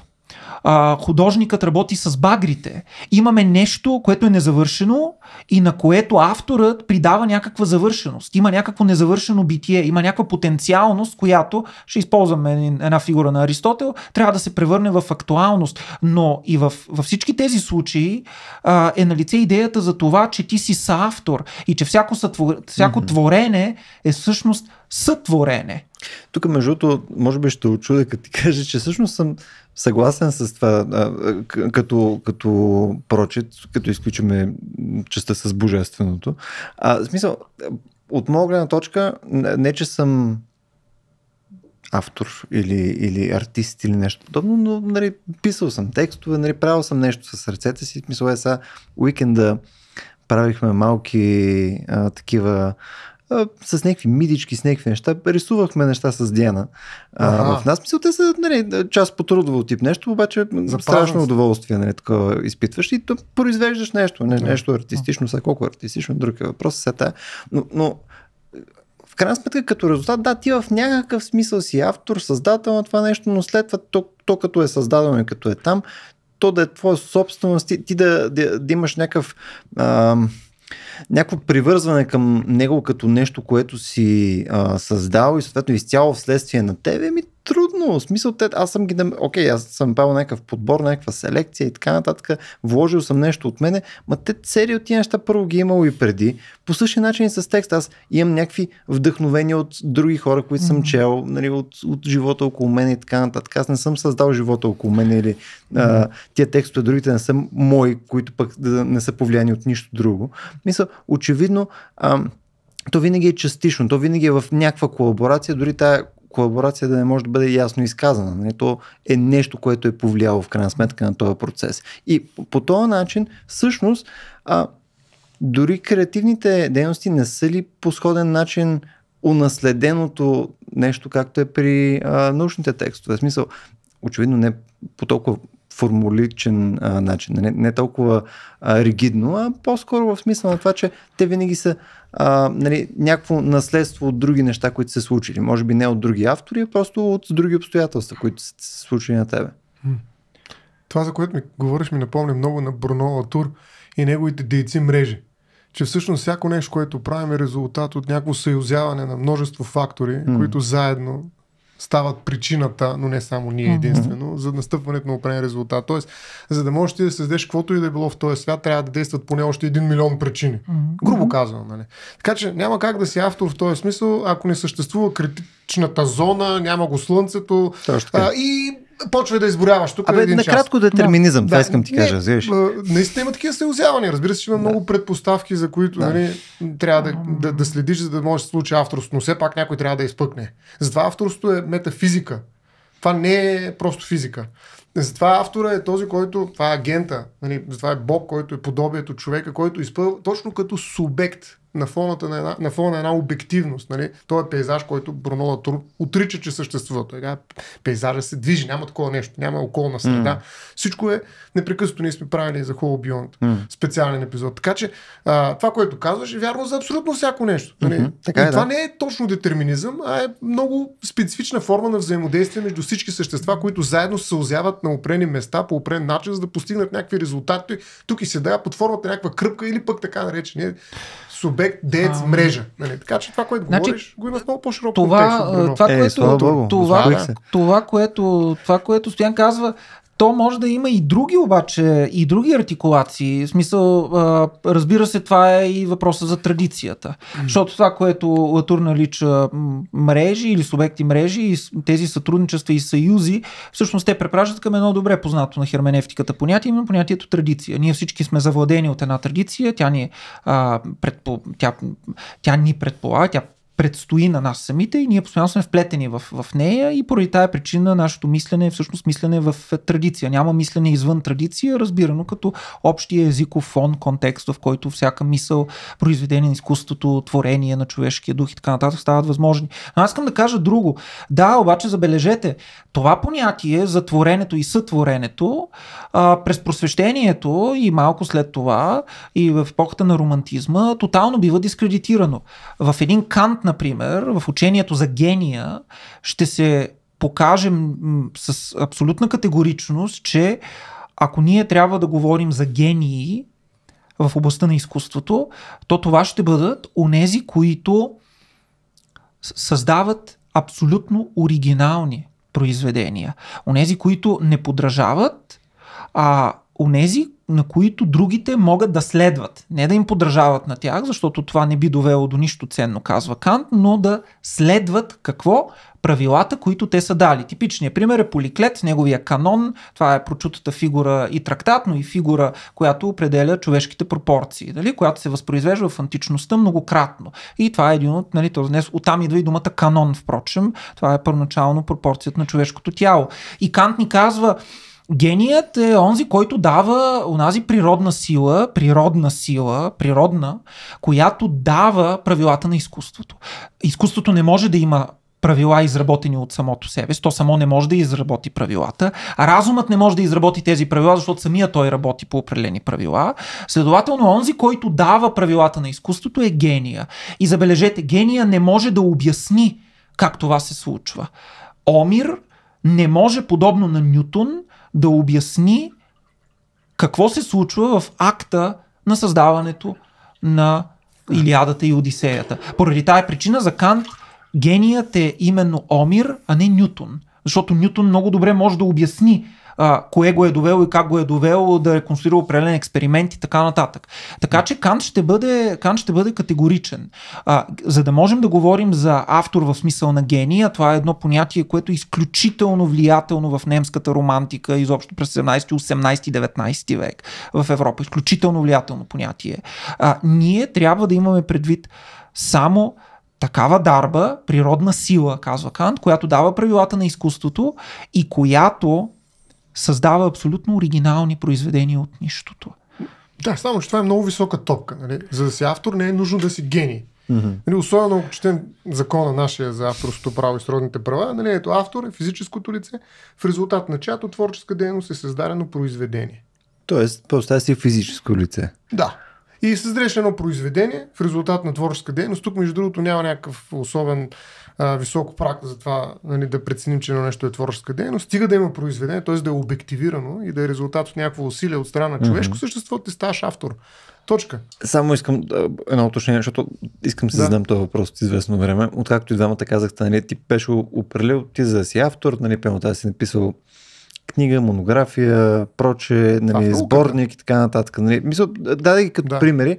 а, художникът работи с багрите. Имаме нещо, което е незавършено и на което авторът придава някаква завършеност. Има някакво незавършено битие, има някаква потенциалност, която, ще използваме една фигура на Аристотел, трябва да се превърне в актуалност. Но и в, във всички тези случаи а, е на лице идеята за това, че ти си съавтор и че всяко, сътвор... всяко mm-hmm. творение е всъщност сътворене. Тук, между другото, може би ще очуда, като ти кажа, че всъщност съм съгласен с това, като, като прочит, като изключиме частта с божественото. А, в смисъл, от моя гледна точка, не че съм автор или, или артист или нещо подобно, но нали, писал съм текстове, нали, правил съм нещо с ръцете си. Мисля, е сега уикенда правихме малки а, такива а, с някакви мидички, с някакви неща. Рисувахме неща с Диана. А, а в нас мисъл, те са нали, част по трудово тип нещо, обаче Запазна страшно удоволствие нали, такова изпитваш и то произвеждаш нещо, не, нещо артистично, сега колко артистично, друг е въпрос, сега тая. Но, но в крайна сметка, като резултат, да, ти в някакъв смисъл си автор, създател на това нещо, но след това то, то като е създадено и като е там, то да е твоя собственост, ти, ти да, да, да имаш някакъв. А, някакво привързване към него като нещо, което си а, създал и съответно изцяло вследствие на тебе, ми трудно. В смисъл, те, аз съм ги, да. окей, аз съм правил някакъв подбор, някаква селекция и така нататък, вложил съм нещо от мене, ма те цели от тия неща първо ги е имало и преди. По същия начин и с текст. Аз имам някакви вдъхновения от други хора, които mm-hmm. съм чел, нали, от, от живота около мен и така нататък. Аз не съм създал живота около мен или mm-hmm. а, тия текстове, другите не са мои, които пък да не са повлияни от нищо друго. Мисля, очевидно, а, то винаги е частично, то винаги е в някаква колаборация, дори тая колаборация да не може да бъде ясно изказана. Нали? То е нещо, което е повлияло в крайна сметка на този процес. И по, по този начин, всъщност, а, дори креативните дейности не са ли по сходен начин унаследеното нещо, както е при а, научните текстове. В смисъл, очевидно не по толкова формуличен а, начин. Не, не толкова а, ригидно, а по-скоро в смисъл на това, че те винаги са а, нали, някакво наследство от други неща, които са случили. Може би не от други автори, а просто от други обстоятелства, които са се случили на тебе. Това, за което ми говориш, ми напомня много на Бруно Латур и неговите дейци мрежи че всъщност всяко нещо, което правим е резултат от някакво съюзяване на множество фактори, mm. които заедно стават причината, но не само ние единствено, mm-hmm. за настъпването на определен резултат. Тоест, за да можеш ти да създадеш каквото и да е било в този свят, трябва да действат поне още един милион причини. Mm-hmm. Грубо казано, нали? Така че няма как да си автор в този смисъл, ако не съществува критичната зона, няма го слънцето. А, и почва да изборяваш тук. Абе, един накратко час. детерминизъм, да, това искам ти не, кажа. Наистина има такива съюзявания. Разбира се, че има да. много предпоставки, за които да. нали, трябва да, да, да следиш, за да може да се случи авторство, но все пак някой трябва да изпъкне. Затова авторството е метафизика. Това не е просто физика. Затова автора е този, който, това е агента, нали, затова е Бог, който е подобието човека, който е изпъл, точно като субект на, фоната на, една, на фона на една обективност. Нали? Той е пейзаж, който Бронола Тур отрича, че съществува. Той е, пейзажа се движи, няма такова нещо, няма околна среда. Mm. Всичко е непрекъснато. Ние сме правили за хубаво бионт mm. специален епизод. Така че а, това, което казваш, е вярно за абсолютно всяко нещо. Нали? Mm-hmm. Така е, да. това не е точно детерминизъм, а е много специфична форма на взаимодействие между всички същества, които заедно се озяват на опрени места по опрен начин, за да постигнат някакви резултати. Тук и се да под формата на някаква кръпка или пък така наречения субект, дец, а, мрежа. Нали? Така че това, което значи, говориш, го има много по-широко това, контекст. Това, това, е, което, това, това, това, това, което Стоян казва, то може да има и други обаче, и други артикулации. В смисъл, разбира се, това е и въпроса за традицията. Mm. Защото това, което Латур налича мрежи или субекти мрежи и тези сътрудничества и съюзи, всъщност те препражат към едно добре познато на херменевтиката понятие, именно понятието традиция. Ние всички сме завладени от една традиция, тя ни, а, предпо, тя, тя ни предполага, тя предстои на нас самите и ние постоянно сме вплетени в, в нея и поради тая причина нашето мислене е всъщност мислене в традиция. Няма мислене извън традиция, разбирано като общия езиков фон, контекст, в който всяка мисъл, произведение на изкуството, творение на човешкия дух и така нататък стават възможни. Но аз искам да кажа друго. Да, обаче забележете, това понятие за творенето и сътворенето а, през просвещението и малко след това и в епохата на романтизма тотално бива дискредитирано. В един кант например, в учението за гения ще се покажем с абсолютна категоричност, че ако ние трябва да говорим за гении в областта на изкуството, то това ще бъдат онези, които създават абсолютно оригинални произведения. Онези, които не подражават, а онези, на които другите могат да следват. Не да им подражават на тях, защото това не би довело до нищо ценно, казва Кант, но да следват какво? Правилата, които те са дали. Типичният пример е Поликлет, неговия канон, това е прочутата фигура и трактат, но и фигура, която определя човешките пропорции, дали? която се възпроизвежда в античността многократно. И това е един от, нали, то днес, оттам идва и думата канон, впрочем, това е първоначално пропорцията на човешкото тяло. И Кант ни казва, Геният е онзи, който дава онази природна сила, природна сила, природна, която дава правилата на изкуството. Изкуството не може да има правила, изработени от самото себе си. То само не може да изработи правилата. А разумът не може да изработи тези правила, защото самия той работи по определени правила. Следователно, онзи, който дава правилата на изкуството е гения. И забележете, гения не може да обясни как това се случва. Омир не може, подобно на Нютон, да обясни какво се случва в акта на създаването на Илиадата и Одисеята. Поради тая причина за Кант геният е именно Омир, а не Нютон. Защото Нютон много добре може да обясни а, кое го е довело и как го е довело, да е конструирал определен експеримент и така нататък. Така че Кант ще бъде, Кант ще бъде категоричен. А, за да можем да говорим за автор в смисъл на гения, това е едно понятие, което е изключително влиятелно в немската романтика, изобщо през 17, 18, 19 век в Европа. Изключително влиятелно понятие. А, ние трябва да имаме предвид само такава дарба, природна сила, казва Кант, която дава правилата на изкуството и която създава абсолютно оригинални произведения от нищото. Да, само че това е много висока топка. Нали? За да си автор не е нужно да си гений. Mm-hmm. Нали, особено ако четем закона нашия за авторското право и сродните права, нали, ето автор е физическото лице, в резултат на чиято творческа дейност е създадено произведение. Тоест, просто си физическо лице. Да. И е създадеш едно произведение в резултат на творческа дейност. Тук, между другото, няма някакъв особен а, високо прак за това нали, да преценим, че едно нещо е творческа дейност, стига да има произведение, т.е. да е обективирано и да е резултат от някакво усилие от страна на човешко mm-hmm. същество, ти ставаш автор. Точка. Само искам едно уточнение, защото искам се да. задам този въпрос от известно време. Откакто и двамата казахте, нали, ти беше определил ти за да си автор, нали, пълно си написал книга, монография, проче, нали, сборник и така нататък. Нали. Мисля, даде ги като да. примери,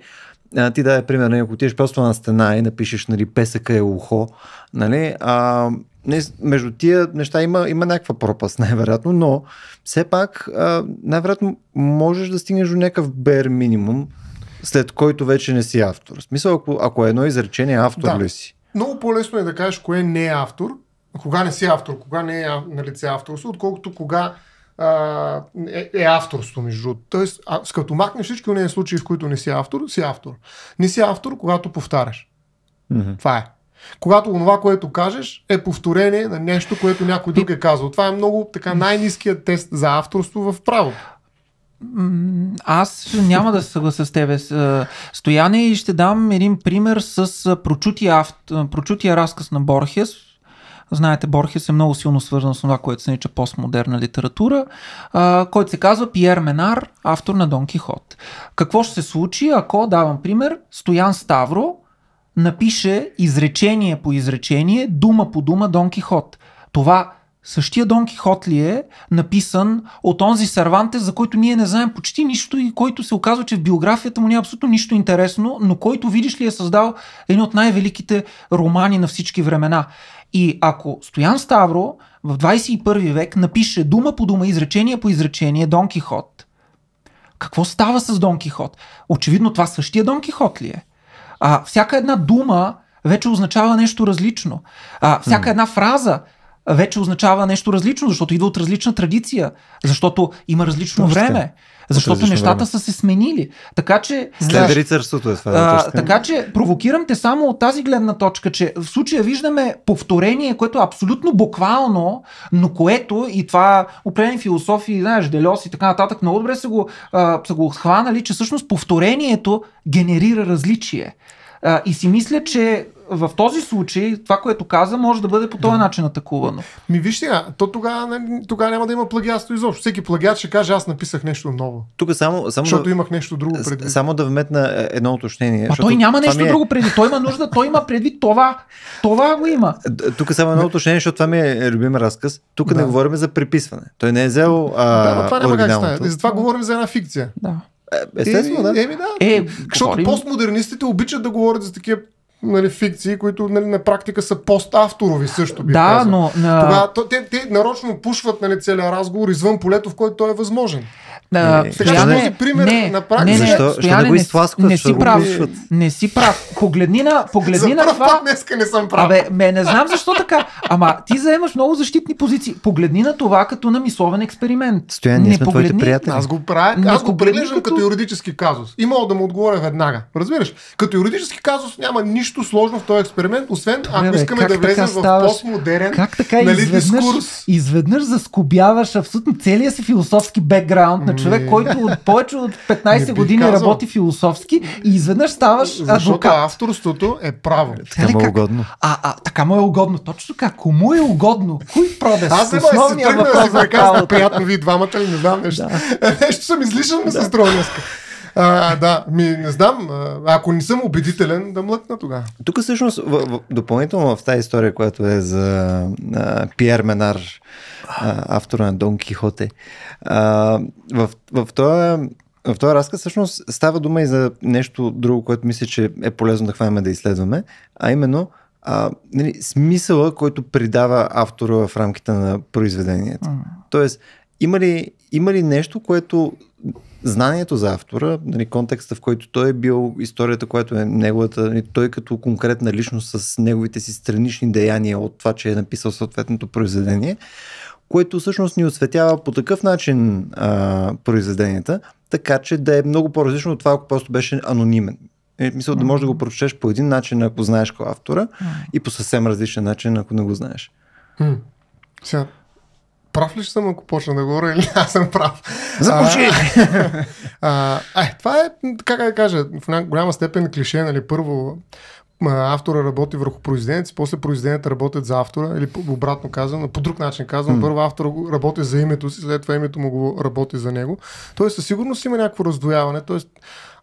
а, ти даде пример, нали, ако отидеш просто на стена и напишеш нали, песъка е ухо, нали, а, не, между тия неща има, има някаква пропаст, най-вероятно, но все пак, а, най-вероятно, можеш да стигнеш до някакъв бер минимум, след който вече не си автор. В смисъл, ако, ако е едно изречение, автор да. ли си? Много по-лесно е да кажеш кое не е автор, кога не си автор, кога не е на лице авторство, отколкото кога а, е, е авторство, между другото. Тоест, а, като махнеш всички от случаи, в които не си автор, си автор. Не си автор, когато повтаряш. Mm-hmm. Това е. Когато онова, което кажеш, е повторение на нещо, което някой друг е казал. Това е много така най-низкият тест за авторство в право. Аз няма да се съглася с тебе, Стояне, и ще дам един пример с прочутия, авт... прочутия разказ на Борхес, Знаете, Борхес е много силно свързан с това, което се нарича постмодерна литература, а, който се казва Пьер Менар, автор на Дон Кихот. Какво ще се случи, ако, давам пример, Стоян Ставро напише изречение по изречение, дума по дума Дон Кихот? Това Същия Дон Кихот ли е написан от онзи Сервантес, за който ние не знаем почти нищо и който се оказва, че в биографията му няма абсолютно нищо интересно, но който видиш ли е създал един от най-великите романи на всички времена. И ако Стоян Ставро в 21 век напише дума по дума, изречение по изречение Дон Кихот, какво става с Дон Кихот? Очевидно това същия Дон Кихот ли е? А, всяка една дума вече означава нещо различно. А, всяка една фраза вече означава нещо различно, защото идва от различна традиция, защото има различно Точно. време. Защото нещата време. са се сменили. Така че. След рицарството е това. А, така че провокирам те само от тази гледна точка, че в случая виждаме повторение, което е абсолютно буквално, но което и това определени философии, знаеш, Делос и така нататък, много добре са го, а, са го хванали, че всъщност повторението генерира различие. А, и си мисля, че в този случай това, което каза, може да бъде по този начин атакувано. Ми виж то тогава тога няма да има плагиатство изобщо. Всеки плагиат ще каже, аз написах нещо ново. Тук само, само защото да, имах нещо друго преди. Само да вметна е, едно уточнение. А той няма нещо е... друго преди. Той има нужда, той има предвид това. Това го има. Тук само едно уточнение, защото това ми е любим разказ. Тук да. не говорим за приписване. Той не е взел. А, да, но това няма как стане. Затова говорим за една фикция. Да. Е, естествено, е, да. Еми, да. Е, защото говорим... постмодернистите обичат да говорят за такива нали, фикции, които нали, на практика са поставторови, също би Да, казал. но... На... Тогава, те, те нарочно пушват нали, целият разговор извън полето, в който той е възможен. Да, нали? не, стояне, пример не, на практика. Не, не, защо? защо да го изтласкват, не, не си прав. Го не си прав. Погледни на, погледни на това. днеска не съм прав. Абе, ме, не знам защо така. Ама ти заемаш много защитни позиции. Погледни на това като на мисловен експеримент. Стоян, не сме погледни, твоите приятели. Аз го правя, не, аз го прилежам като... като юридически казус. И мога да му отговоря веднага. Разбираш? Като юридически казус няма нищо сложно в този експеримент, освен Добре, ако искаме да влезем в постмодерен как така нали, изведнъж, дискурс. Изведнъж заскобяваш абсолютно целия си философски бекграунд на човек, е. който от повече от 15 години казал. работи философски и изведнъж ставаш Защото адвокат. авторството е право. Е, така, му е угодно. А, а, така му е угодно. Точно така. Кому е угодно? Кой продаст? Аз не се тръгна да си приятно ви двамата ли не знам нещо. Да. нещо съм излишен да. с тролнеска. А, да, ми не знам. Ако не съм убедителен, да млъкна тогава. Тук всъщност, в, в, допълнително в тази история, която е за а, Пьер Менар, а, автора на Дон Кихоте, а, в, в този в този разказ всъщност става дума и за нещо друго, което мисля, че е полезно да хванем да изследваме, а именно а, нали, смисъла, който придава автора в рамките на произведението. Mm. Тоест, има ли, има ли нещо, което знанието за автора, нали, контекста в който той е бил, историята, която е неговата, нали, той като конкретна личност с неговите си странични деяния от това, че е написал съответното произведение, което всъщност ни осветява по такъв начин а, произведенията, така че да е много по-различно от това, ако просто беше анонимен. Е, мисля, да можеш да го прочетеш по един начин, ако знаеш кой е автора, и по съвсем различен начин, ако не го знаеш. Сега, прав ли ще съм, ако почна да говоря или аз съм прав? Започни! Е, това е, как да кажа, в голяма степен клише, нали, първо автора работи върху произведението, после произведението работят за автора, или обратно казвам, по друг начин казвам, mm. първо автора работи за името си, след това името му го работи за него. Тоест със сигурност има някакво раздвояване, тоест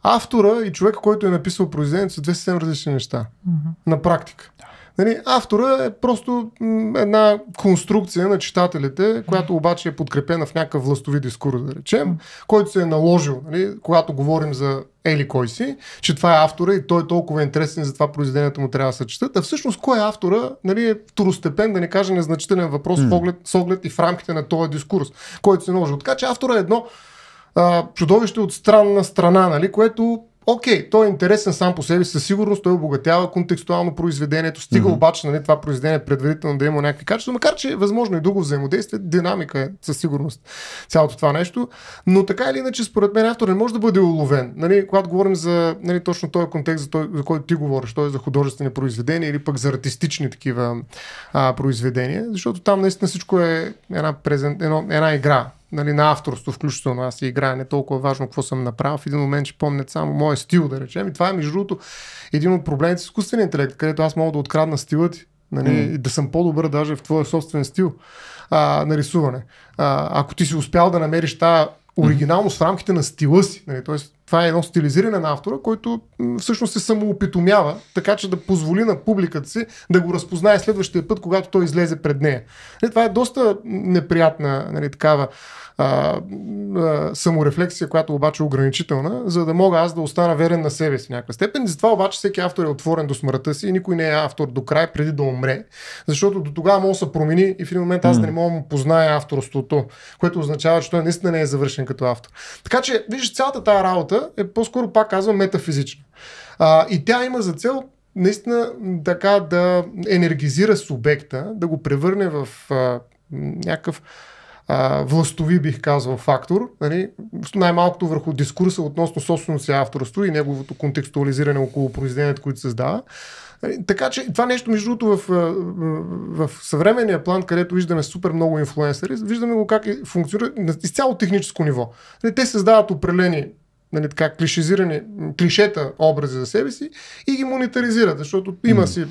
автора и човека, който е написал произведението са две съвсем различни неща. Mm-hmm. На практика. Yeah. Нали, автора е просто една конструкция на читателите, която обаче е подкрепена в някакъв властови дискурс, да речем, който се е наложил, нали, когато говорим за Ели кой си, че това е автора и той е толкова интересен, затова произведенията му трябва да се четат. А всъщност кой е автора нали, е второстепен, да не кажа незначителен въпрос mm. в оглед, с оглед и в рамките на този дискурс, който се е наложил. Така че автора е едно а, чудовище от странна страна, нали, което Окей, okay, той е интересен сам по себе си, със сигурност той обогатява контекстуално произведението, стига mm-hmm. обаче нали, това произведение е предварително да има някакви качества, макар че е възможно и друго взаимодействие, динамика е със сигурност цялото това нещо. Но така или иначе, според мен автор не може да бъде уловен. Нали, когато говорим за нали, точно този контекст, за, той, за който ти говориш, той е за художествени произведения или пък за артистични такива а, произведения, защото там наистина всичко е една, презент, едно, една игра нали, на авторство, включително аз и не толкова важно какво съм направил. В един момент ще помнят само моя стил, да речем. И това е, между другото, един от проблемите с изкуствения интелект, където аз мога да открадна стила ти. Нали, mm. Да съм по-добър даже в твоя собствен стил а, на рисуване. А, ако ти си успял да намериш тази оригиналност в рамките на стила си. Нали? Тоест, това е едно стилизиране на автора, който всъщност се самоопитомява, така че да позволи на публиката си да го разпознае следващия път, когато той излезе пред нея. Нали? Това е доста неприятна нали, такава а, а, саморефлексия, която обаче е ограничителна, за да мога аз да остана верен на себе си в някаква степен. И затова обаче всеки автор е отворен до смъртта си и никой не е автор до край, преди да умре, защото до тогава мога да се промени и в един момент аз mm. да не мога да му позная авторството, което означава, че той наистина не е завършен като автор. Така че, виж, цялата тази работа е по-скоро, пак казвам, метафизична. А, и тя има за цел наистина така да енергизира субекта, да го превърне в а, някакъв а, властови, бих казал, фактор, нали, най-малкото върху дискурса относно собственото си авторство и неговото контекстуализиране около произведението, което създава. Нали? Така че това нещо, между другото, в, в съвременния план, където виждаме супер много инфлуенсъри, виждаме го как е функционира изцяло техническо ниво. Нали? Те създават определени нали, така, клишизирани, клишета образи за себе си и ги монетаризират, защото има си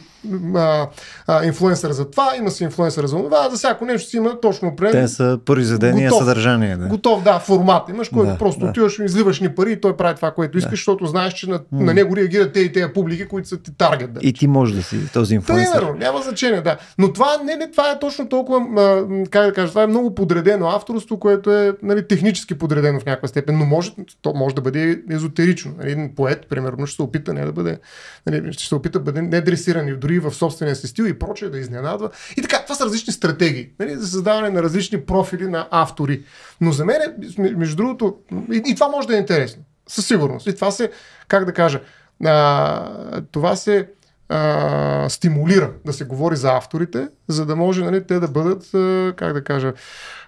а, а, инфлуенсър за това, има си инфлуенсър за това, за всяко нещо си има точно определен. Те са произведения, готов, съдържание. Да. Готов, да, формат имаш, който да, просто да. отиваш, изливаш ни пари и той прави това, което искаш, да. защото знаеш, че на, mm. на него реагират те и тези публики, които са ти таргет. Да. И ти може да си този инфлуенсър. Примерно, няма значение, да. Но това не, не, това е точно толкова, а, как да кажа, това е много подредено авторство, което е нали, технически подредено в някаква степен, но може, то може да бъде бъде езотерично. Нали, един поет, примерно, ще се опита не да бъде, нали, ще се опита да бъде недресиран и дори в собствения си стил и прочее, да изненадва. И така, това са различни стратегии нали, за създаване на различни профили на автори. Но за мен, между другото, и, и това може да е интересно. Със сигурност. И това се, как да кажа, а, това се а, стимулира да се говори за авторите, за да може нали, те да бъдат, а, как да кажа,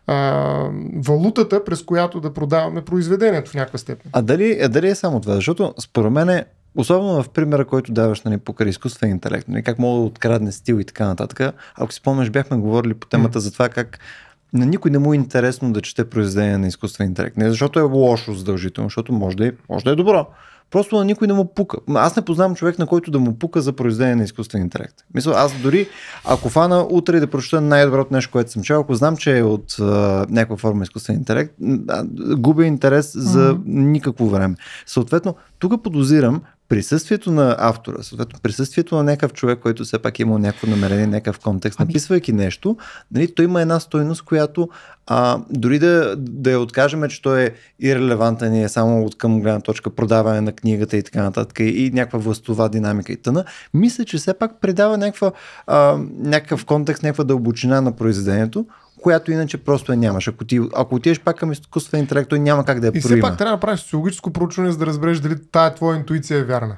а, валутата, през която да продаваме произведението в някаква степен. А дали, а дали е само това? Защото според мен е Особено в примера, който даваш нали, покрай изкуствен интелект, нали, как мога да открадне стил и така нататък. Ако си помнеш, бяхме говорили по темата mm. за това как на никой не му е интересно да чете произведение на изкуствен интелект. Не защото е лошо задължително, защото може да е, може да е добро. Просто на никой не му пука. Аз не познавам човек, на който да му пука за произведение на изкуствен интелект. Мисля, аз дори ако фана утре да прочета най-доброто нещо, което съм чел, ако знам, че е от а, някаква форма изкуствен интелект, губя интерес за никакво време. Съответно, тук подозирам, присъствието на автора, съответно присъствието на някакъв човек, който все пак е имал някакво намерение, някакъв контекст, ами- написвайки нещо, нали, той има една стойност, която а, дори да, да я откажем, че той е ирелевантен, и е само от към гледна точка продаване на книгата и така нататък и някаква властова динамика и тъна, мисля, че все пак предава някаква, а, някакъв контекст, някаква дълбочина на произведението, която иначе просто я нямаш. Ако, ти, ако отидеш пак към изкуствен интелект, той няма как да я проима. И все пак трябва да правиш социологическо проучване, за да разбереш дали тая твоя интуиция е вярна.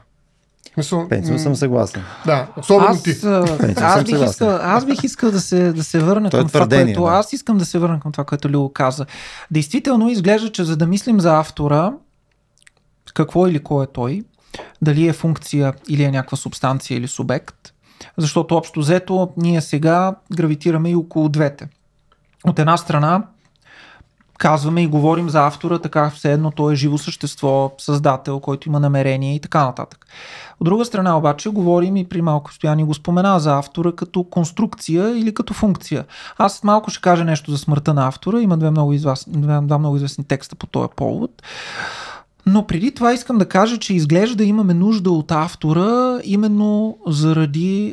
Пенсио съм съгласен. Да, особено аз, ти. Аз бих, искал, аз бих искал да се, да се върна Той е към е твърдение, това, което... Да. Аз искам да се върна към това, което Люо каза. Действително изглежда, че за да мислим за автора, какво или кой е той, дали е функция или е някаква субстанция или субект, защото общо взето ние сега гравитираме и около двете от една страна казваме и говорим за автора, така все едно той е живо същество, създател, който има намерение и така нататък. От друга страна обаче говорим и при малко стояние го спомена за автора като конструкция или като функция. Аз малко ще кажа нещо за смъртта на автора. Има две много известни, два много известни текста по този повод. Но преди това искам да кажа, че изглежда имаме нужда от автора именно заради е,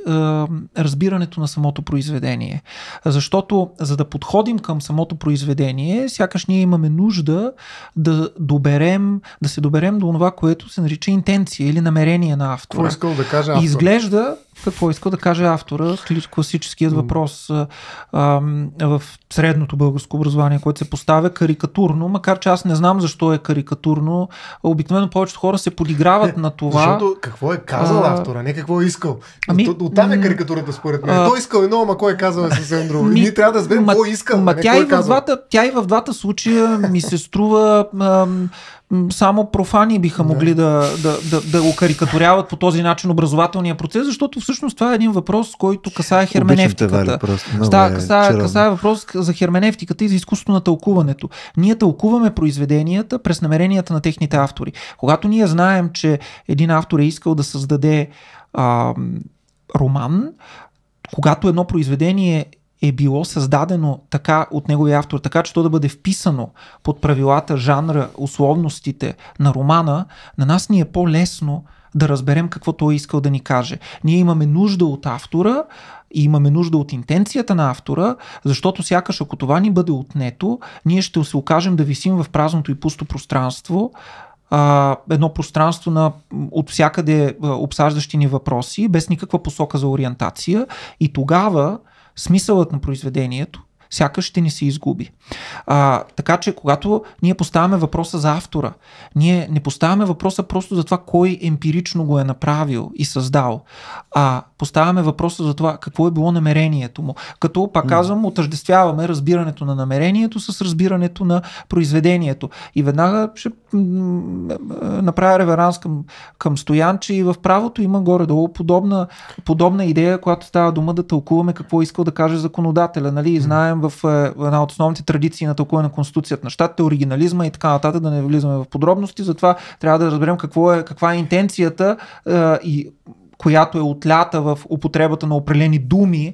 разбирането на самото произведение. Защото за да подходим към самото произведение, сякаш ние имаме нужда да доберем, да се доберем до това, което се нарича интенция или намерение на автора. Какво искал да кажа автор? Изглежда, какво иска да каже автора. Класическият въпрос а, а, в средното българско образование, което се поставя карикатурно, макар че аз не знам защо е карикатурно. Обикновено повечето хора се подиграват не, на това. Защото какво е казал а, автора, не какво е искал. Ами, от, оттам е карикатурата според мен. А, Той искал едно, ама кой е казал е съвсем друго. Ми, и ние трябва да разберем какво е искал. Ма, тя, е и в двата, тя и в двата случая ми се струва ам, само профани биха могли да, да, да, да го карикатуряват по този начин образователния процес, защото всъщност това е един въпрос, който касае херменевтиката. Да, е касае, касае въпрос за херменевтиката и за изкуството на тълкуването. Ние тълкуваме произведенията през намеренията на техните автори. Когато ние знаем, че един автор е искал да създаде а, роман, когато едно произведение е било създадено така от неговия автор, така че то да бъде вписано под правилата, жанра, условностите на романа, на нас ни е по-лесно да разберем какво той е искал да ни каже. Ние имаме нужда от автора и имаме нужда от интенцията на автора, защото сякаш ако това ни бъде отнето, ние ще се окажем да висим в празното и пусто пространство, а, едно пространство на от всякъде обсаждащи ни въпроси, без никаква посока за ориентация. И тогава смисълът на произведението сякаш ще ни се изгуби. А, така че, когато ние поставяме въпроса за автора, ние не поставяме въпроса просто за това кой емпирично го е направил и създал, а поставяме въпроса за това какво е било намерението му. Като, пак казвам, отъждествяваме разбирането на намерението с разбирането на произведението. И веднага ще направя реверанс към, към Стоян, че и в правото има горе-долу подобна, подобна идея, която става дума да тълкуваме какво е искал да каже законодателя. Нали? И знаем в е, една от основните традиции на тълкуване на Конституцията на щатите, оригинализма и така нататък, да не влизаме в подробности, затова трябва да разберем какво е, каква е интенцията е, и която е отлята в употребата на определени думи,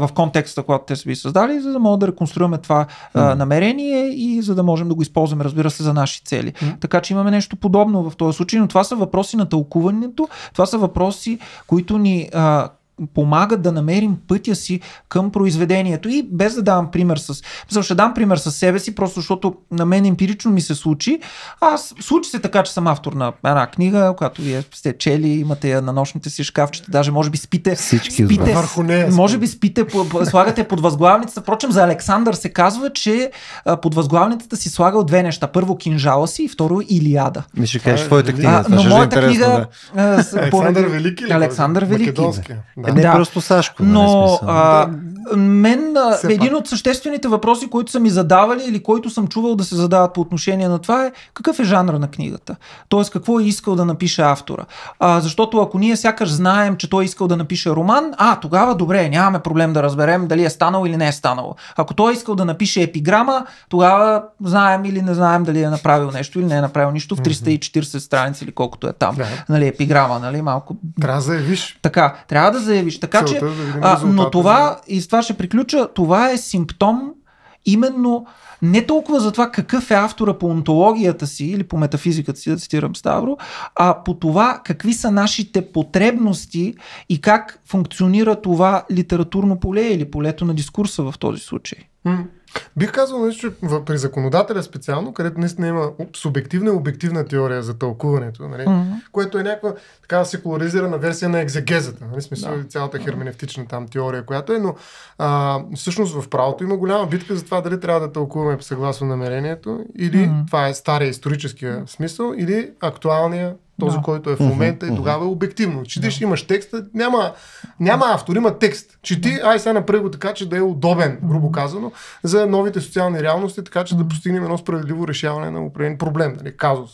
в контекста, когато те са ви създали, за да можем да реконструираме това а, намерение и за да можем да го използваме, разбира се, за наши цели. Mm. Така че имаме нещо подобно в този случай, но това са въпроси на тълкуването, това са въпроси, които ни а, помагат да намерим пътя си към произведението. И без да давам пример с... Мисъл, ще дам пример с себе си, просто защото на мен емпирично ми се случи. Аз случи се така, че съм автор на една книга, която вие сте чели, имате я на нощните си шкафчета, даже може би спите... Всички спите върху нея. Може би спите, слагате под възглавницата. Впрочем, за Александър се казва, че под възглавницата си слагал две неща. Първо кинжала си и второ Илиада. Ми ще кажеш е твоята книга. А, значи но е моята книга... Да. Александър Велики. Александър Велики. Е, не е да. просто Сашко. Нали, Но а, мен Все един от съществените въпроси, които са ми задавали или който съм чувал да се задават по отношение на това е какъв е жанра на книгата. Тоест какво е искал да напише автора. А, защото ако ние сякаш знаем, че той е искал да напише роман, а тогава добре, нямаме проблем да разберем дали е станало или не е станало. Ако той е искал да напише епиграма, тогава знаем или не знаем дали е направил нещо или не е направил нищо в 340 страници или колкото е там. Да. Нали, епиграма, нали, малко. Трябва да заявиш. Така, трябва да заявиш заявиш. Така Целта, е че, да но това, и с това ще приключа, това е симптом именно не толкова за това какъв е автора по онтологията си или по метафизиката си, да цитирам Ставро, а по това какви са нашите потребности и как функционира това литературно поле или полето на дискурса в този случай. Бих казал нали, че при законодателя специално, където наистина има субективна и обективна теория за тълкуването, нали? mm-hmm. което е някаква така секуларизирана версия на екзегезата, нали? смисъл да. цялата херменевтична там теория, която е, но а, всъщност в правото има голяма битка за това дали трябва да тълкуваме съгласно намерението или mm-hmm. това е стария историческия смисъл или актуалния този, да. който е в момента, и е тогава е обективно. Четиш, да. имаш текста, няма, няма автор, има текст. Чети, ай сега направи го така, че да е удобен, грубо казано, за новите социални реалности, така че да постигнем едно справедливо решаване на определен проблем, нали, казус.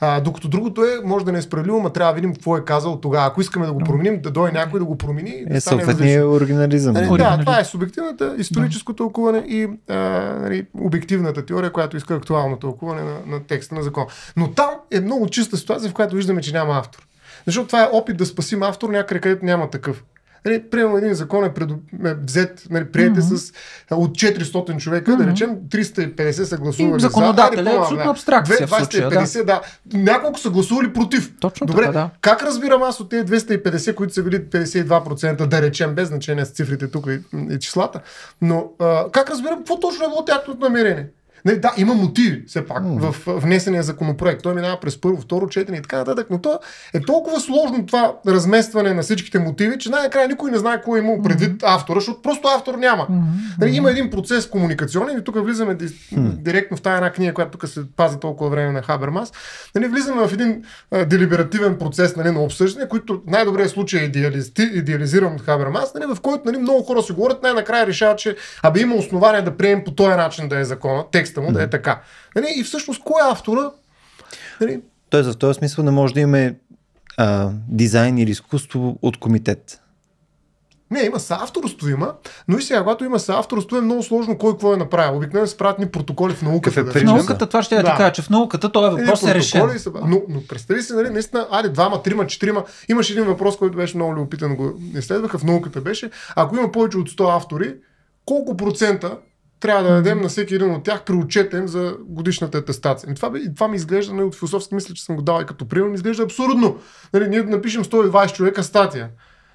А, докато другото е, може да не е справедливо, но трябва да видим какво е казал тогава. Ако искаме да го променим, да дойде някой да го промени. Да е, съответния е оригинализъм. Нали, да, това е субективната, историческо тълкуване и а, нали, обективната теория, която иска актуално тълкуване на, на текста на закон. Но там е много чиста ситуация, в която виждаме, че няма автор. Защото това е опит да спасим автор някъде, където няма такъв. Нали, примерно един закон е, предо... е взет, нали, приете mm-hmm. с от 400 човека, mm-hmm. да речем 350 са гласували за. Законодателя е абсолютно абстракция 250, да. да. Няколко са гласували против. Точно Добре, така, да. как разбирам аз от тези 250, които са били 52%, да речем, без значение с цифрите тук и, и числата, но а, как разбирам какво точно е било тяхното намерение? Нали, да, има мотиви, все пак, mm. в, в внесения законопроект. Той минава през първо, второ четене и така нататък. Но то е толкова сложно това разместване на всичките мотиви, че най-накрая никой не знае кой е имал предвид mm. автора, защото просто автор няма. mm Нали, има един процес комуникационен и тук влизаме mm. директно в тази една книга, която тук се пази толкова време на Хабермас. Нали, влизаме в един а, делиберативен процес нали, на обсъждане, който най-добре случай е идеализи, идеализиран от Хабермас, нали, в който нали, много хора си говорят, най-накрая решават, че абе има основание да приемем по този начин да е закона, текст текста му да е така. Нали? И всъщност кой е автора? Нали? Тоест в този смисъл не може да имаме а, дизайн или изкуство от комитет. Не, има съавторство има, но и сега, когато има съавторство, е много сложно кой какво е направил. Обикновено се правят ни протоколи в науката. Да в науката, това ще я да. ти кажа, че в науката този е е, въпрос е, е решен. Са, но, но, представи си, нали, наистина, аде, двама, трима, четирима. Имаше един въпрос, който беше много любопитен, го изследваха в науката беше, ако има повече от 100 автори, колко процента трябва да дадем на всеки един от тях приучетен за годишната атестация. И това, и това ми изглежда, не нали, от философски мисля, че съм го дал и като пример, ми изглежда абсурдно. Нали, ние да напишем 120 човека статия.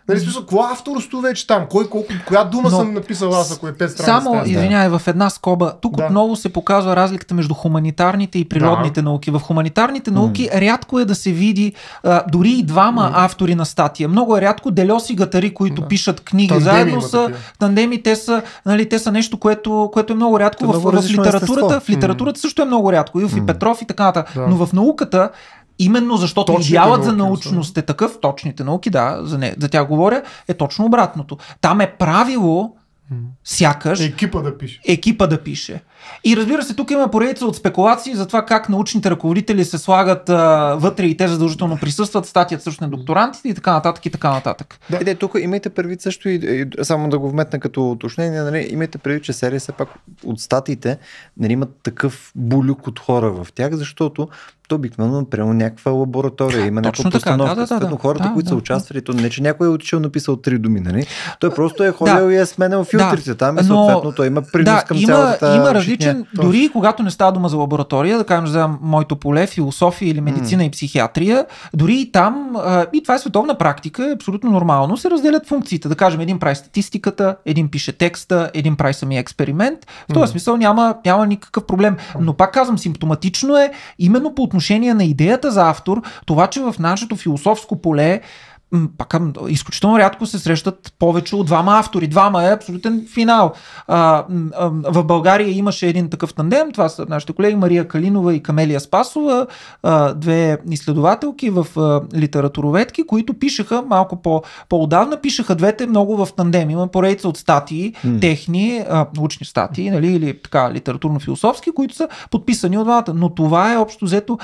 Нали, смисъл, какво авторство вече там? Кой, колко, коя дума Но, съм написал аз, ако е пет страници? Само, да. извинявай, в една скоба. Тук да. отново се показва разликата между хуманитарните и природните да. науки. В хуманитарните науки mm. рядко е да се види а, дори и двама mm. автори на статия. Много е рядко Делес и Гатари, които да. пишат книги тандеми заедно са такива. тандеми, те са, нали, те са нещо, което, което е много рядко. Те в, в, в литературата, естество. в литературата mm. също е много рядко. Илфи mm. Петров и така нататък. Да. Но в науката Именно защото точните идеалът науки, за научност е такъв, точните науки, да, за, не, за тя говоря, е точно обратното. Там е правило, сякаш... Екипа да пише. Екипа да пише. И разбира се, тук има поредица от спекулации за това как научните ръководители се слагат а, вътре и те задължително присъстват, статият също на докторантите и така нататък и така нататък. Да, де, тук имайте предвид също и, и само да го вметна като уточнение, нали, имайте предвид, че серия все пак от статиите нали, имат такъв болюк от хора в тях, защото то обикновено прямо някаква лаборатория, има някаква постановка. Да, да, да, да, хората, да, които да, са участвали, то не че някой е отишъл написал три думи, нали? Той просто е ходил да, и е сменял филтрите да, там и съответно той има принос да, към има, цялата има логичен, е, yeah, дори когато не става дума за лаборатория, да кажем за моето поле, философия или медицина mm. и психиатрия, дори и там, а, и това е световна практика, е абсолютно нормално, се разделят функциите. Да кажем, един прави статистиката, един пише текста, един прави самия експеримент. В този mm. смисъл няма, няма никакъв проблем. Но пак казвам, симптоматично е именно по отношение на идеята за автор, това, че в нашето философско поле пак, изключително рядко се срещат повече от двама автори. Двама е абсолютен финал. А, а, в България имаше един такъв тандем, това са нашите колеги Мария Калинова и Камелия Спасова, а, две изследователки в а, литературоветки, които пишеха малко по, по-отдавна, пишеха двете много в тандем. Има поредица от статии, mm. техни, а, научни статии, нали, или така, литературно-философски, които са подписани от двамата. Но това е общо взето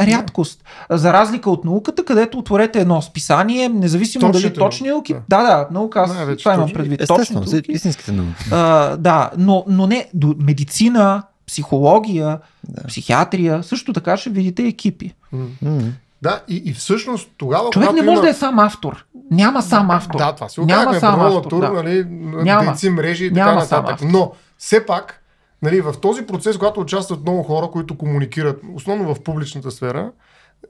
рядкост. За разлика от науката, където отворете едно списание, знание, независимо точни дали точни е, науки. Е да, да, да наука, аз това точни... това имам предвид. Естествено, за е истинските науки. Uh, да, но, но не, до медицина, психология, да. психиатрия, също така ще видите екипи. Mm-hmm. Да, и, и всъщност тогава. Човек не може има... да е сам автор. Няма сам автор. Да, това си Няма сам автор. Тур, да. нали, Няма. Дейци, мрежи и така нататък. Но, все пак, нали, в този процес, когато участват много хора, които комуникират, основно в публичната сфера,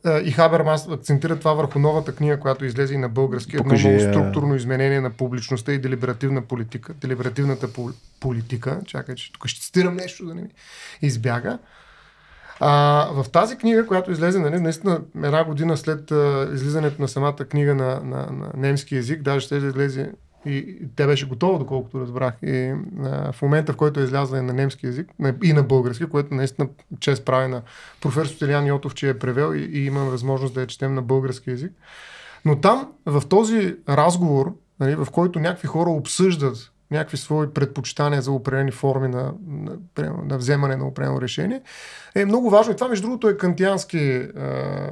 е, и Хабермас акцентира това върху новата книга, която излезе и на български. Едно Покажи, много е, структурно изменение на публичността и делиберативна политика. Делиберативната политика. Чакай, че тук ще цитирам нещо, да не ми избяга. А, в тази книга, която излезе, нали, наистина една година след а, е, излизането на самата книга на, на, на немски язик, даже ще излезе и тя беше готова, доколкото разбрах. И а, в момента, в който е излязла на немски язик на, и на български, което наистина чест прави на професор Стелян Йотов, че е превел и, и имам възможност да я четем на български язик. Но там, в този разговор, нали, в който някакви хора обсъждат някакви свои предпочитания за определени форми на, на, на вземане на определено решение, е много важно. И това, между другото, е кантиански, а, е,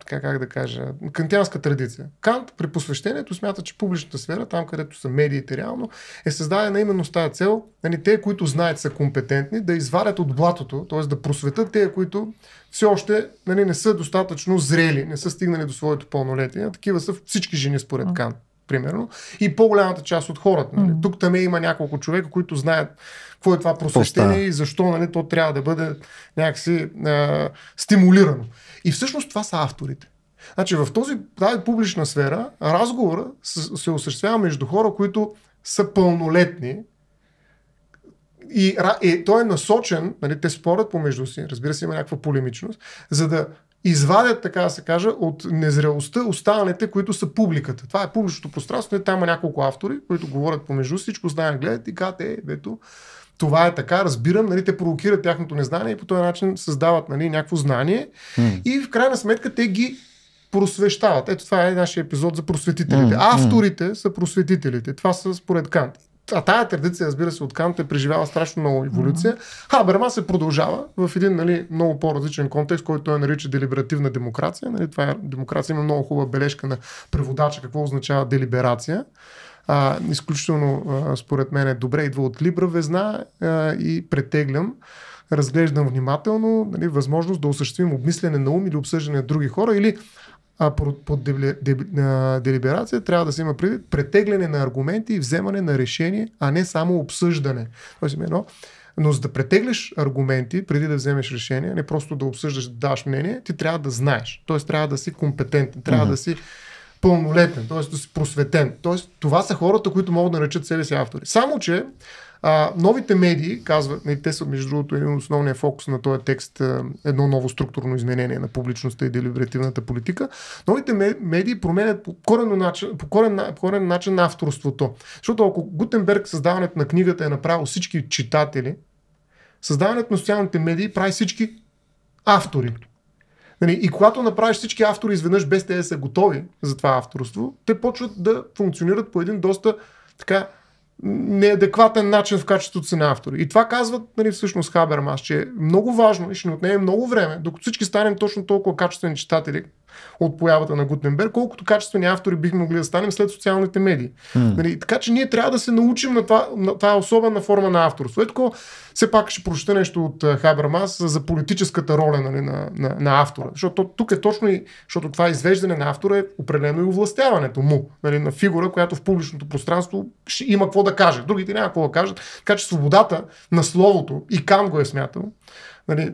така как да кажа, кантианска традиция. Кант при посвещението смята, че публичната сфера, там където са медиите реално, е създадена именно с тази цел, нали, те, които знаят са компетентни, да извадят от блатото, т.е. да просветат те, които все още нали, не са достатъчно зрели, не са стигнали до своето пълнолетие. Такива са всички жени според Кант примерно, и по-голямата част от хората. Нали. Mm-hmm. Тук там има няколко човека, които знаят какво е това просвещение и защо нали, то трябва да бъде някакси а, стимулирано. И всъщност това са авторите. Значи в този, тази публична сфера разговора се, се осъществява между хора, които са пълнолетни, и, и той е насочен, нали, те спорят помежду си, разбира се, има някаква полемичност, за да извадят, така да се каже, от незрелостта останалите, които са публиката. Това е публичното пространство, там има няколко автори, които говорят помежду си, всичко знаят, гледат и казват, е, ето, това е така, разбирам, нали, те провокират тяхното незнание и по този начин създават нали, някакво знание mm. и в крайна сметка те ги просвещават. Ето това е нашия епизод за просветителите. Mm, Авторите mm. са просветителите. Това са според Кант а тая традиция, разбира се, от Кант е преживяла страшно много еволюция. Mm-hmm. Хаберма се продължава в един нали, много по-различен контекст, който той нарича делиберативна демокрация. Нали, това е демокрация. Има много хубава бележка на преводача какво означава делиберация. А, изключително, а, според мен, е добре идва от Либра Везна а, и претеглям разглеждам внимателно нали, възможност да осъществим обмислене на ум или обсъждане на други хора или а под делиберация трябва да се има предвид претегляне на аргументи и вземане на решение, а не само обсъждане. Тоест, едно, но за да претегляш аргументи преди да вземеш решение, не просто да обсъждаш, да даш мнение, ти трябва да знаеш. Тоест, трябва да си компетентен, трябва mm-hmm. да си пълнолетен, т.е. да си просветен. Тоест това са хората, които могат да наречат себе си автори. Само, че а, новите медии, казват, нали, те са между другото един основния фокус на този текст, а, едно ново структурно изменение на публичността и делиберативната политика, новите медии променят по корен начин, по корен, по корен начин на авторството. Защото ако Гутенберг създаването на книгата е направил всички читатели, създаването на социалните медии прави всички автори. Нали, и когато направиш всички автори изведнъж без те да са готови за това авторство, те почват да функционират по един доста така неадекватен начин в качеството си на автор. И това казват нали, всъщност Хабермас, че е много важно и ще ни отнеме много време, докато всички станем точно толкова качествени читатели, от появата на Гутенберг, колкото качествени автори бихме могли да станем след социалните медии. Mm. Нали, така че ние трябва да се научим на това, на тази особена форма на авторство. Ето, все пак ще прочета нещо от Хабермас за политическата роля нали, на, на, на автора. Защото тук е точно и, защото това извеждане на автора е определено и овластяването му, нали, на фигура, която в публичното пространство ще има какво да каже. Другите няма какво да кажат. Така че свободата на словото, и Кан го е смятал, нали,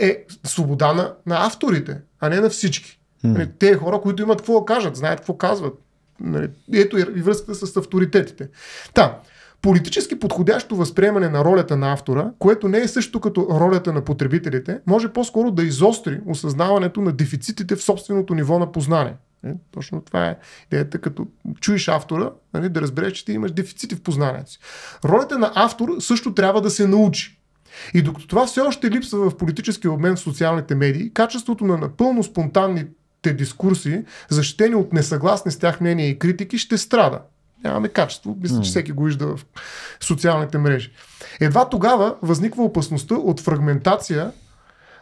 е свобода на, на авторите, а не на всички. Нали, те хора, които имат какво да кажат, знаят какво казват. Нали, ето и връзката с авторитетите. Та, Политически подходящо възприемане на ролята на автора, което не е също като ролята на потребителите, може по-скоро да изостри осъзнаването на дефицитите в собственото ниво на познание. Е, точно това е идеята, като чуеш автора, нали, да разбереш, че ти имаш дефицити в познанието си. Ролята на автор също трябва да се научи. И докато това все още липсва в политическия обмен в социалните медии, качеството на напълно спонтанни дискурси, защитени от несъгласни с тях мнения и критики, ще страда. Нямаме качество. Мисля, че всеки го вижда в социалните мрежи. Едва тогава възниква опасността от фрагментация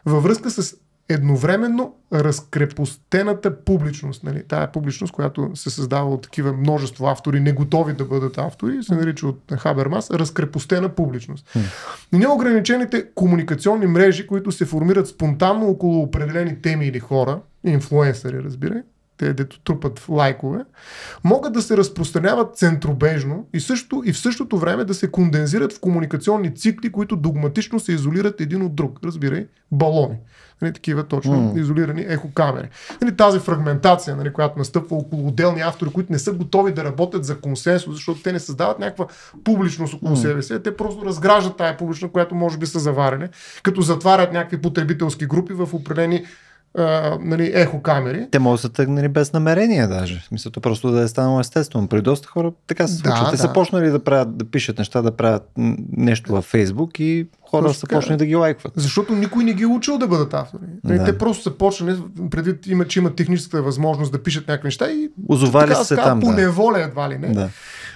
във връзка с едновременно разкрепостената публичност. Нали? Тая публичност, която се създава от такива множество автори, не готови да бъдат автори, се нарича от Хабермас разкрепостена публичност. Mm. Неограничените комуникационни мрежи, които се формират спонтанно около определени теми или хора, инфлуенсъри, разбирай, те дето трупат лайкове, могат да се разпространяват центробежно и, също, и в същото време да се кондензират в комуникационни цикли, които догматично се изолират един от друг. Разбирай, балони. Нали, такива точно mm. изолирани ехокамери. Нали, тази фрагментация, нали, която настъпва около отделни автори, които не са готови да работят за консенсус, защото те не създават някаква публичност около mm. себе си, те просто разграждат тая публичност, която може би са заварени, като затварят някакви потребителски групи в определени а, нали, ехокамери. Те могат да са тръгнали без намерение даже. Мисля, просто да е станало естествено. При доста хора така се случва. Да, Те да. са почнали да, правят, да пишат неща, да правят нещо във Фейсбук и хора просто са почнали да ги лайкват. Защото никой не ги е учил да бъдат автори. Нали, да. Те просто са почнали, преди има, че имат техническата възможност да пишат някакви неща и Озовали така, се така, там. По да. едва ли не. Да.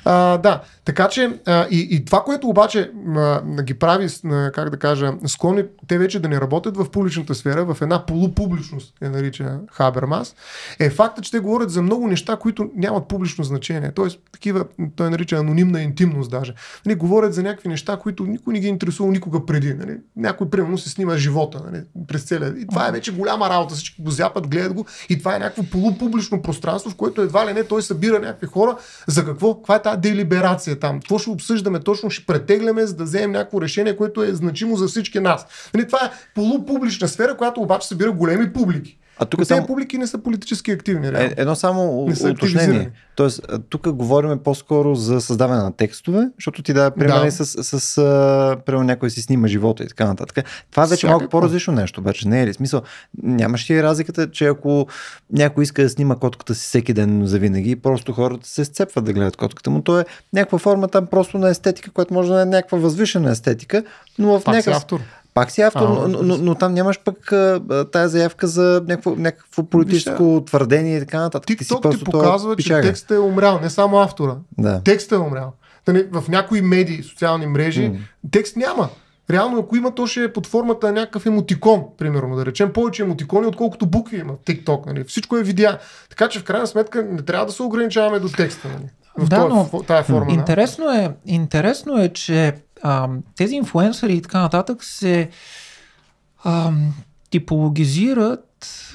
А, да, така че а, и, и това, което обаче а, ги прави, а, как да кажа, склонни те вече да не работят в публичната сфера, в една полупубличност, я е нарича Хабермас, е факта, че те говорят за много неща, които нямат публично значение. Тоест, такива, той нарича анонимна интимност даже. Нали, говорят за някакви неща, които никой не ги е интересувал никога преди. Нали. Някой, примерно, се снима живота нали, през целия. И това е вече голяма работа. Всички го зяпат, гледат го. И това е някакво полупублично пространство, в което едва ли не той събира някакви хора. За какво? Каква е тази тази делиберация там. Какво ще обсъждаме? Точно ще претегляме, за да вземем някакво решение, което е значимо за всички нас. Нали, това е полупублична сфера, която обаче събира големи публики. А тук само... тези публики не са политически активни. Е, едно само уточнение. Тоест, тук говорим по-скоро за създаване на текстове, защото ти даде пример да. с, с, с примерно, някой си снима живота и така нататък. Това вече е малко по-различно нещо, обаче не е ли? Смисъл, нямаш ли разликата, че ако някой иска да снима котката си всеки ден завинаги, просто хората се сцепват да гледат котката му. То е някаква форма там просто на естетика, която може да е някаква възвишена естетика, но в някакъв... автор. Пак си автор, а, но, но, но там нямаш пък а, тая заявка за някакво, някакво политическо Вижте, твърдение и така нататък. TikTok ти, ти, ти показва, че текстът е умрял, не само автора. Да. Текстът е умрял. В някои медии, социални мрежи, mm. текст няма. Реално, ако има, то ще е под формата на някакъв емотикон, примерно, да речем. Повече емотикони, отколкото букви има в TikTok. Нали? Всичко е видя. Така че, в крайна сметка, не трябва да се ограничаваме до текста. Нали? В да, тази, но, тази форма. Интересно, да? е, интересно е, че а, тези инфлуенсъри и така нататък се а, типологизират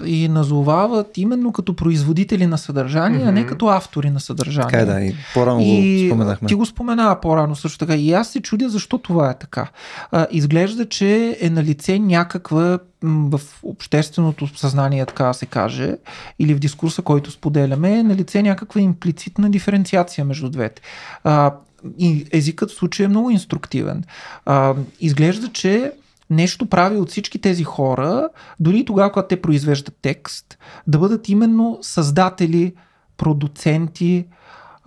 и назовават именно като производители на съдържание, mm-hmm. а не като автори на съдържание. Така е, да, и по-рано и го споменахме. Ти го споменава по-рано също така. И аз се чудя защо това е така. А, изглежда, че е на лице някаква в общественото съзнание, така се каже, или в дискурса, който споделяме, е на лице някаква имплицитна диференциация между двете. А, и езикът в случая е много инструктивен. А, изглежда, че нещо прави от всички тези хора, дори тогава, когато те произвеждат текст, да бъдат именно създатели, продуценти.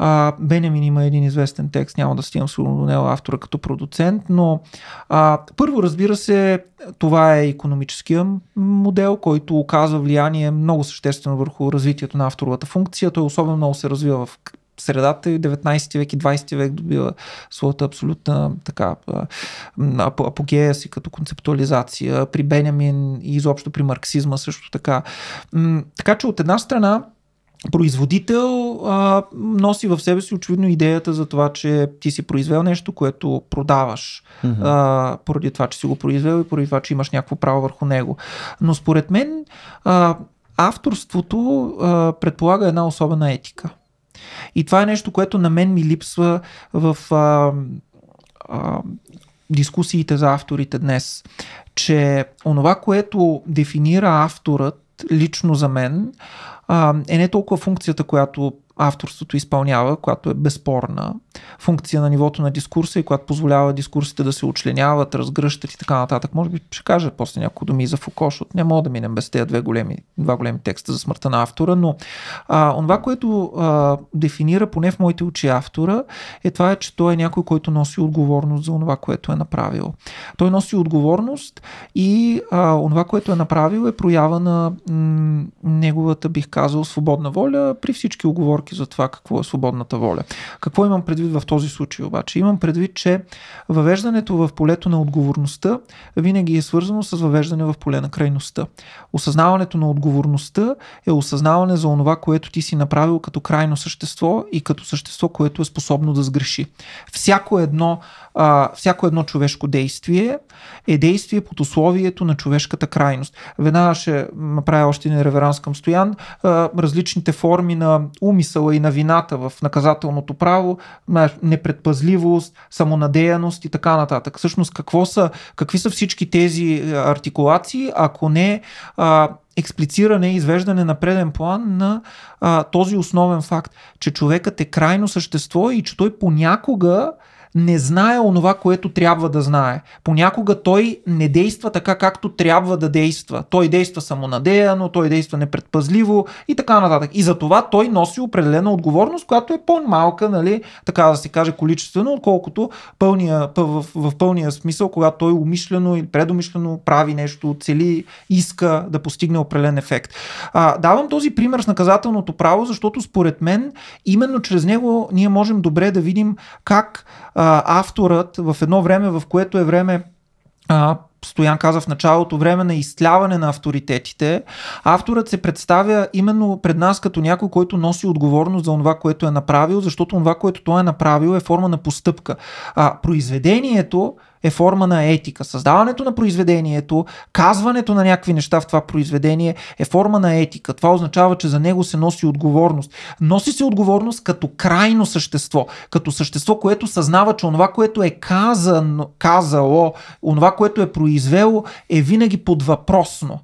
А, Бенемин има един известен текст, няма да стигам сигурно до него автора като продуцент, но а, първо разбира се, това е економическия модел, който оказва влияние много съществено върху развитието на авторовата функция. Той особено много се развива в средата и 19 век и 20 век добива своята абсолютна така апогея си като концептуализация, при Бенямин и изобщо при марксизма също така. Така че от една страна производител а, носи в себе си очевидно идеята за това, че ти си произвел нещо, което продаваш, mm-hmm. а, поради това, че си го произвел и поради това, че имаш някакво право върху него. Но според мен а, авторството а, предполага една особена етика. И това е нещо, което на мен ми липсва в а, а, дискусиите за авторите днес. Че онова, което дефинира авторът лично за мен, а, е не толкова функцията, която авторството изпълнява, която е безспорна функция на нивото на дискурса и която позволява дискурсите да се учленяват, разгръщат и така нататък. Може би ще кажа после няколко думи за Фуко, защото не мога да минем без тези две големи, два големи текста за смъртта на автора, но а, онова, което а, дефинира поне в моите очи автора е това, че той е някой, който носи отговорност за това, което е направил. Той носи отговорност и а, онова, което е направил е проява на м- неговата, бих казал, свободна воля при всички оговорки насоки за това какво е свободната воля. Какво имам предвид в този случай обаче? Имам предвид, че въвеждането в полето на отговорността винаги е свързано с въвеждане в поле на крайността. Осъзнаването на отговорността е осъзнаване за онова, което ти си направил като крайно същество и като същество, което е способно да сгреши. Всяко едно, а, всяко едно човешко действие е действие под условието на човешката крайност. Веднага ще направя още един реверанс към Стоян. А, различните форми на умисъл смисъла и на вината в наказателното право, непредпазливост, самонадеяност и така нататък. Всъщност, какво са, какви са всички тези е, артикулации, ако не а, експлициране, извеждане на преден план на а, този основен факт, че човекът е крайно същество и че той понякога не знае онова, което трябва да знае. Понякога той не действа така, както трябва да действа. Той действа самонадеяно, той действа непредпазливо и така нататък. И за това той носи определена отговорност, която е по-малка, нали, така да се каже, количествено, отколкото пълния, в, в пълния смисъл, когато той умишлено или предумишлено прави нещо, цели, иска да постигне определен ефект. А, давам този пример с наказателното право, защото според мен именно чрез него ние можем добре да видим как а, авторът в едно време, в което е време а, Стоян каза в началото, време на изтляване на авторитетите, авторът се представя именно пред нас като някой, който носи отговорност за това, което е направил, защото това, което той е направил е форма на постъпка. А произведението е форма на етика. Създаването на произведението, казването на някакви неща в това произведение е форма на етика. Това означава, че за него се носи отговорност. Носи се отговорност като крайно същество, като същество, което съзнава, че онова, което е казано, казало, онова, което е произвело, е винаги подвъпросно.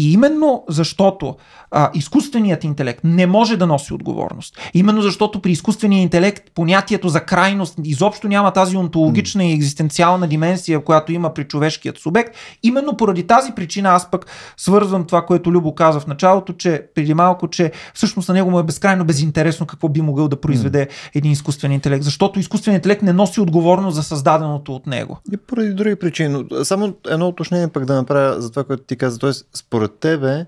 И именно защото а, изкуственият интелект не може да носи отговорност, именно защото при изкуствения интелект понятието за крайност изобщо няма тази онтологична и екзистенциална дименсия, която има при човешкият субект, именно поради тази причина аз пък свързвам това, което Любо каза в началото, че преди малко, че всъщност на него му е безкрайно безинтересно какво би могъл да произведе един изкуствен интелект, защото изкуственият интелект не носи отговорност за създаденото от него. И поради други причини. Само едно уточнение пък да направя за това, което ти каза. Тоест, според според тебе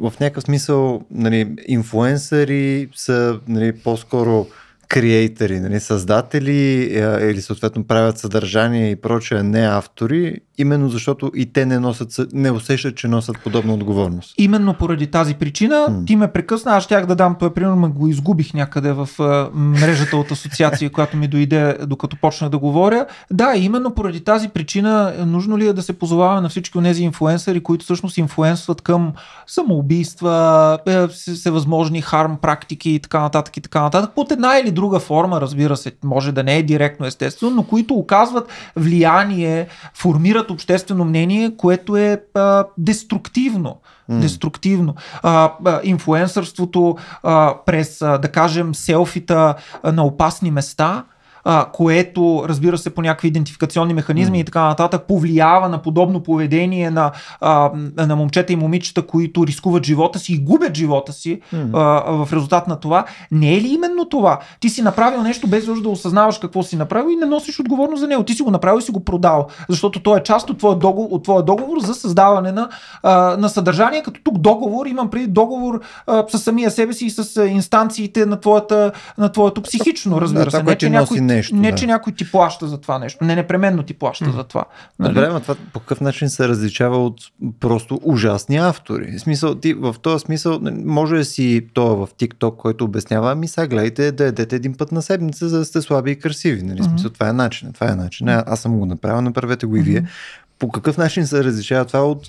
в някакъв смисъл нали, инфуенсъри са нали, по-скоро креатори, нали, създатели е, или съответно правят съдържание и прочее, не автори, именно защото и те не, носят, не усещат, че носят подобна отговорност. Именно поради тази причина м ти ме прекъсна, аз щях да дам този пример, но го изгубих някъде в е, мрежата от асоциация, която ми дойде докато почна да говоря. Да, именно поради тази причина е, нужно ли е да се позоваваме на всички от тези инфуенсъри, които всъщност инфуенсват към самоубийства, всевъзможни харм практики и така нататък и така нататък, под една или друга друга форма, разбира се, може да не е директно естествено, но които оказват влияние, формират обществено мнение, което е а, деструктивно. Деструктивно. А, а, инфуенсърството а, през, а, да кажем, селфита на опасни места а, което, разбира се, по някакви идентификационни механизми mm. и така нататък, повлиява на подобно поведение на, а, на момчета и момичета, които рискуват живота си и губят живота си mm. а, в резултат на това. Не е ли именно това? Ти си направил нещо без да осъзнаваш какво си направил и не носиш отговорност за него. Ти си го направил и си го продал, защото то е част от твоя договор, от твоя договор за създаване на, а, на съдържание, като тук договор, имам преди договор а, с самия себе си и с инстанциите на, твоята, на твоето психично, разбира да, се. Това, не, че е някой нещо. Не, да. че някой ти плаща за това нещо. Не непременно ти плаща mm. за това. Нали? Добре, но това по какъв начин се различава от просто ужасни автори? В, смисъл, ти, в този смисъл може да си то в TikTok, който обяснява, ами сега гледайте да едете един път на седмица, за да сте слаби и красиви. Нали? Mm-hmm. Смисъл, това е начин. Това е начин. Аз съм го направил, направете го и вие. Mm-hmm. По какъв начин се различава това от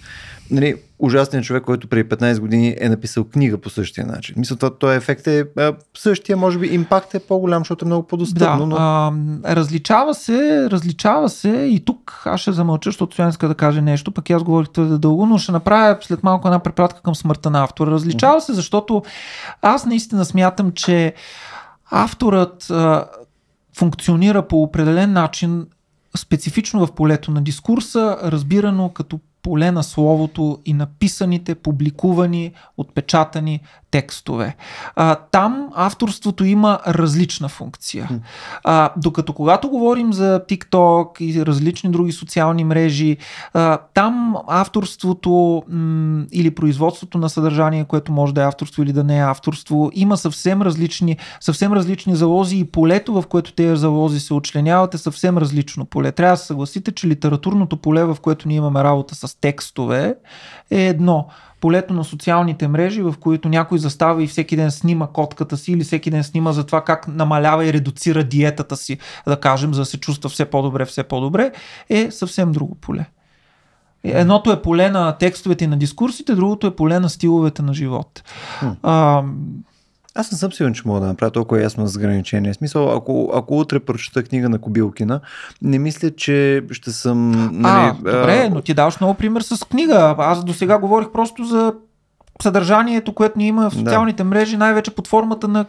нали, ужасният човек, който преди 15 години е написал книга по същия начин. Мисля, това, този ефект е същия, може би импакт е по-голям, защото е много по-достъпно. Да, но... а, различава се, различава се и тук аз ще замълча, защото сега иска да каже нещо, пък аз говорих твърде дълго, но ще направя след малко една препратка към смъртта на автора. Различава mm-hmm. се, защото аз наистина смятам, че авторът а, функционира по определен начин специфично в полето на дискурса, разбирано като поле на словото и написаните, публикувани, отпечатани текстове. А, там авторството има различна функция. А, докато когато говорим за TikTok и различни други социални мрежи, а, там авторството м- или производството на съдържание, което може да е авторство или да не е авторство, има съвсем различни, съвсем различни залози и полето, в което тези залози се отчленяват е съвсем различно поле. Трябва да се съгласите, че литературното поле, в което ние имаме работа с текстове, е едно полето на социалните мрежи, в които някой застава и всеки ден снима котката си или всеки ден снима за това как намалява и редуцира диетата си, да кажем, за да се чувства все по-добре, все по-добре, е съвсем друго поле. Е, едното е поле на текстовете и на дискурсите, другото е поле на стиловете на живот. А, аз не съм сигурен, че мога да направя толкова ясно разграничение. смисъл, ако, ако утре прочета книга на Кобилкина, не мисля, че ще съм... Нали, а, добре, а... но ти даваш много пример с книга. Аз до сега говорих просто за съдържанието, което ни има в социалните да. мрежи, най-вече под формата на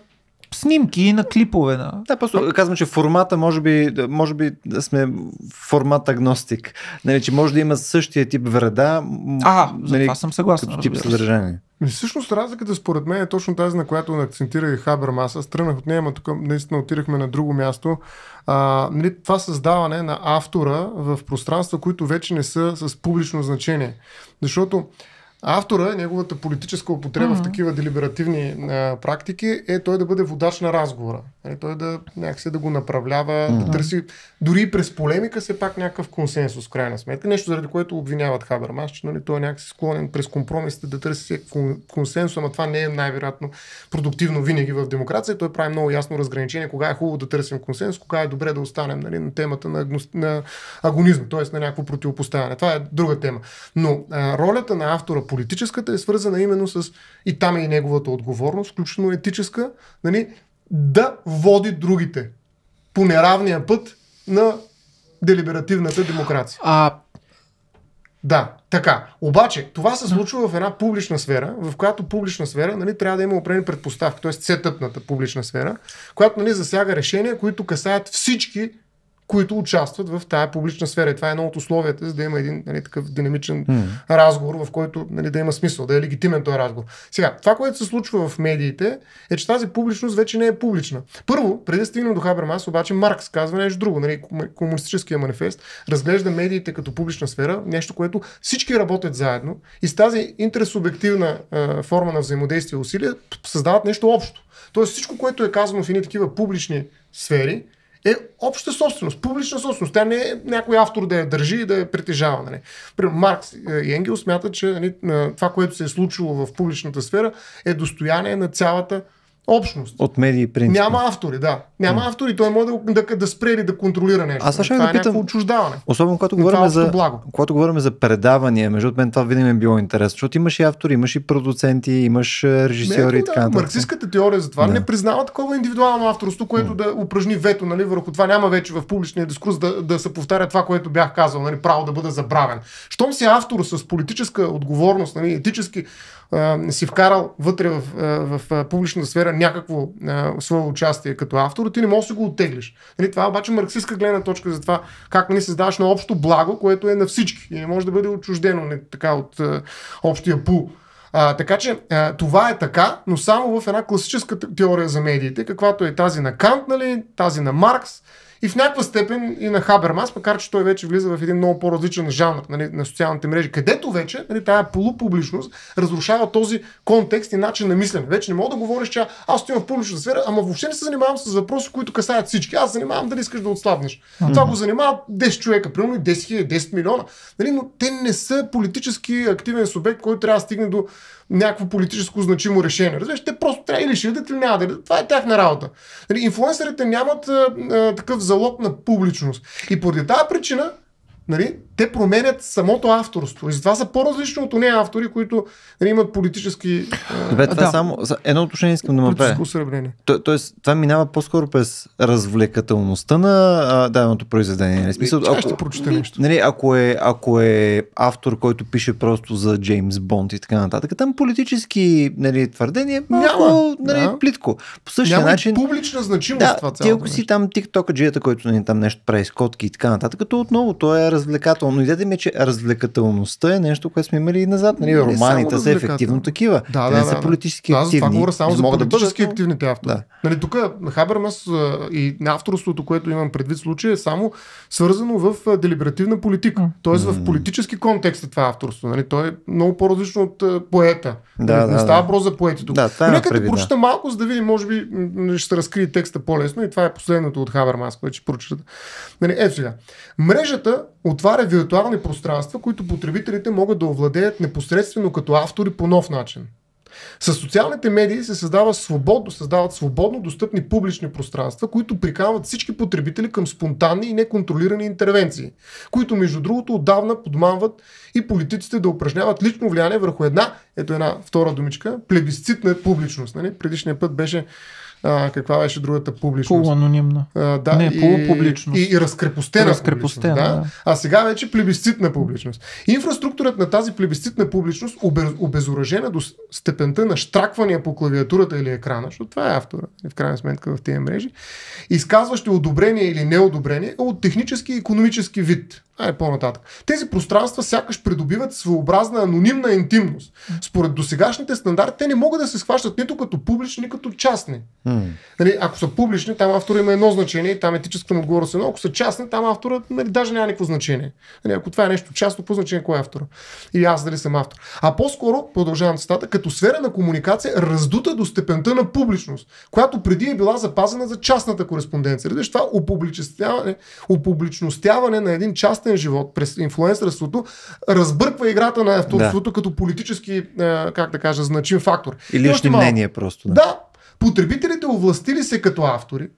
снимки и на клипове. На... Да, просто казвам, че формата може би, може би да сме формат агностик. Нали, че може да има същия тип вреда. А, нали, за това съм съгласен. Като тип съдържание. И всъщност разликата според мен е точно тази, на която акцентира и Хабермас. Аз тръгнах от нея, но тук наистина отирахме на друго място. А, нали, това създаване на автора в пространства, които вече не са с публично значение. Защото Автора, неговата политическа употреба mm-hmm. в такива делиберативни а, практики е той да бъде водач на разговора. Е, той да някакси да го направлява, mm-hmm. да търси дори и през полемика се пак някакъв консенсус, в крайна сметка. Нещо, заради което обвиняват Хабермас, че нали, той е някакси склонен през компромисите да търси консенсус, ама това не е най-вероятно продуктивно винаги в демокрация. Той прави много ясно разграничение кога е хубаво да търсим консенсус, кога е добре да останем нали, на темата на, агно... на агонизма, т.е. на някакво противопоставяне. Това е друга тема. Но а, ролята на автора политическата е свързана именно с, и там е и неговата отговорност, включително етическа, нали, да води другите по неравния път на делиберативната демокрация. А... Да, така. Обаче, това се случва в една публична сфера, в която публична сфера нали, трябва да има определени предпоставки, т.е. сетъпната публична сфера, която нали, засяга решения, които касаят всички които участват в тая публична сфера. И това е едно от условията, за да има един нали, такъв динамичен mm. разговор, в който нали, да има смисъл, да е легитимен този разговор. Сега, това, което се случва в медиите, е, че тази публичност вече не е публична. Първо, преди да стигнем до Хабермас, обаче Маркс казва нещо друго. Нали, комунистическия манифест разглежда медиите като публична сфера, нещо, което всички работят заедно и с тази интерсубективна е, форма на взаимодействие и усилие създават нещо общо. Тоест всичко, което е казано в едни такива публични сфери, е обща собственост, публична собственост. Тя не е някой автор да я държи и да я притежава. Нали. Примерно, Маркс и е, Енгел смятат, че нали, е, това, което се е случило в публичната сфера, е достояние на цялата Общност. От медии, принцип. Няма автори, да. Няма mm. автори, той може да, да, да спре или да контролира нещо. Аз ще да е питам. отчуждаване. Особено когато е говорим, за, благо. когато говорим за предавания, между мен това винаги ми е било интересно, защото имаш и автори, имаш и продуценти, имаш е, режисьори и така. Да, марксистската теория за това да. не признава такова индивидуално авторство, което mm. да упражни вето нали, върху това. Няма вече в публичния дискурс да, да се повтаря това, което бях казал, нали, право да бъда забравен. Щом си автор с политическа отговорност, нали, етически а, си вкарал вътре в, в, в публичната сфера някакво а, свое участие като автор, ти не можеш да го оттеглиш. Нали, това е обаче марксистска гледна точка за това как не нали, създаваш на общо благо, което е на всички и не може да бъде отчуждено не, нали, така от а, общия пул. А, така че а, това е така, но само в една класическа теория за медиите, каквато е тази на Кант, нали, тази на Маркс, и в някаква степен и на Хабермас, макар че той вече влиза в един много по-различен жанр нали, на социалните мрежи, където вече нали, тази полупубличност разрушава този контекст и начин на мислене. Вече не мога да говориш, че аз стоя в публичната сфера, ама въобще не се занимавам с въпроси, които касаят всички. Аз занимавам дали искаш да отслабнеш. Mm-hmm. Това го занимават 10 човека, примерно 10 000, 10 милиона. Нали, но те не са политически активен субект, който трябва да стигне до някакво политическо значимо решение. Разбираш, те просто трябва или ще ядат, или няма да ядат. Това е тяхна работа. Нали, инфлуенсърите нямат а, а, такъв залог на публичност. И поради тази причина нали, те променят самото авторство. И затова са по-различни от тези автори, които нали, имат политически. Добре, това да. само. Едно отношение искам да му правя. То, тоест, това минава по-скоро през развлекателността на даденото произведение. Нали? Смисъл, ако, ще прочета нещо. Нали, ако, е, ако е автор, който пише просто за Джеймс Бонд и така нататък, там политически нали, твърдения е малко Няма, нали, да. плитко. По същия Няма начин. публична значимост да, това цялото. Ти ако си там тиктока джията, който нали, там нещо прави скотки и така нататък, то отново то е развлекателно. Идете ми че развлекателността е нещо, което сме имали и назад. Нали? Не, Романите са ефективно такива. Да, Те да, не да, са политически да, активни. Да, това говоря само за политически да активните автори. Да. Нали, тук Хабермас и авторството, което имам предвид случая, е само свързано в делиберативна политика. Mm. Тоест в политически контекст е това авторство. Нали? То е много по-различно от поета. Да, не, нали, да, не става въпрос да. за поети тук. Да, това Нека да прочета малко, за да видим, може би ще се разкрие текста по-лесно и това е последното от Хабермас, което ще прочета. Нали, ето сега. Мрежата отваря виртуални пространства, които потребителите могат да овладеят непосредствено като автори по нов начин. С социалните медии се създава свободно, създават свободно достъпни публични пространства, които прикамват всички потребители към спонтанни и неконтролирани интервенции, които между другото отдавна подманват и политиците да упражняват лично влияние върху една, ето една втора думичка, плебисцитна публичност. Нали? Предишния път беше а, каква беше другата публичност. Полуанонимна. да, не, полупубличност. И, и, и разкрепостена, разкрепостена публичност. Да? да. А сега вече плебисцитна публичност. Инфраструктурата на тази плебисцитна публичност обезоръжена до степента на штраквания по клавиатурата или екрана, защото това е автора, в крайна сметка в тези мрежи, изказващи одобрение или неодобрение от технически и економически вид. Ай, е, по-нататък. Тези пространства сякаш придобиват своеобразна анонимна интимност. Според досегашните стандарти, те не могат да се схващат нито като публични, нито като частни. Mm. Нали, ако са публични, там автора има едно значение, там етическата му отговорност е едно. Ако са частни, там автора нали, даже няма никакво значение. Нали, ако това е нещо частно, по значение кой е автора. Или аз дали съм автор. А по-скоро, продължавам цитата, като сфера на комуникация раздута до степента на публичност, която преди е била запазена за частната кореспонденция. Ради това опубличностяване, опубличностяване на един част частен живот, през инфлуенсърството, разбърква играта на авторството да. като политически, е, как да кажа, значим фактор. И лични мнения просто. Да. да, потребителите овластили се като автори,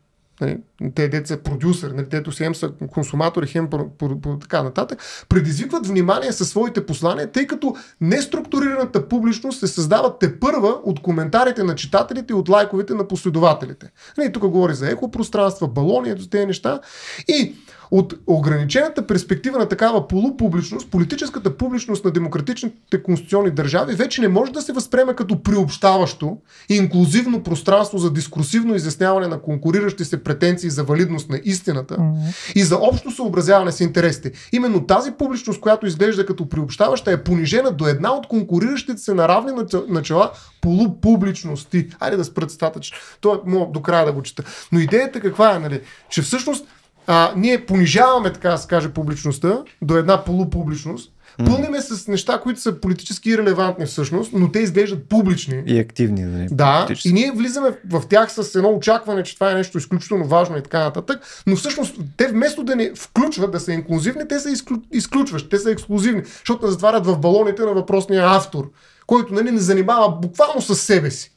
нали, те деца са продюсер, нали, дето си хем са консуматори, хем по, по, по, така нататък, предизвикват внимание със своите послания, тъй като неструктурираната публичност се създава те първа от коментарите на читателите и от лайковете на последователите. Нали, тук говори за екопространства, балони, ето тези неща. И от ограничената перспектива на такава полупубличност, политическата публичност на демократичните конституционни държави вече не може да се възприеме като приобщаващо и инклюзивно пространство за дискурсивно изясняване на конкуриращи се претенции за валидност на истината mm-hmm. и за общо съобразяване с интересите. Именно тази публичност, която изглежда като приобщаваща, е понижена до една от конкуриращите се на равни начала полупубличности. Айде да спрат статъч. То е до края да го чета. Но идеята каква е, нали? Че всъщност а, ние понижаваме, така да се каже, публичността до една полупубличност, Mm. Пълниме с неща, които са политически релевантни, всъщност, но те изглеждат публични. И активни, нали? Да, и ние влизаме в тях с едно очакване, че това е нещо изключително важно и така нататък, но всъщност те вместо да ни включват, да са инклюзивни, те са изклю... изключващи, те са ексклюзивни, защото не затварят в балоните на въпросния автор, който нали, не занимава буквално с себе си.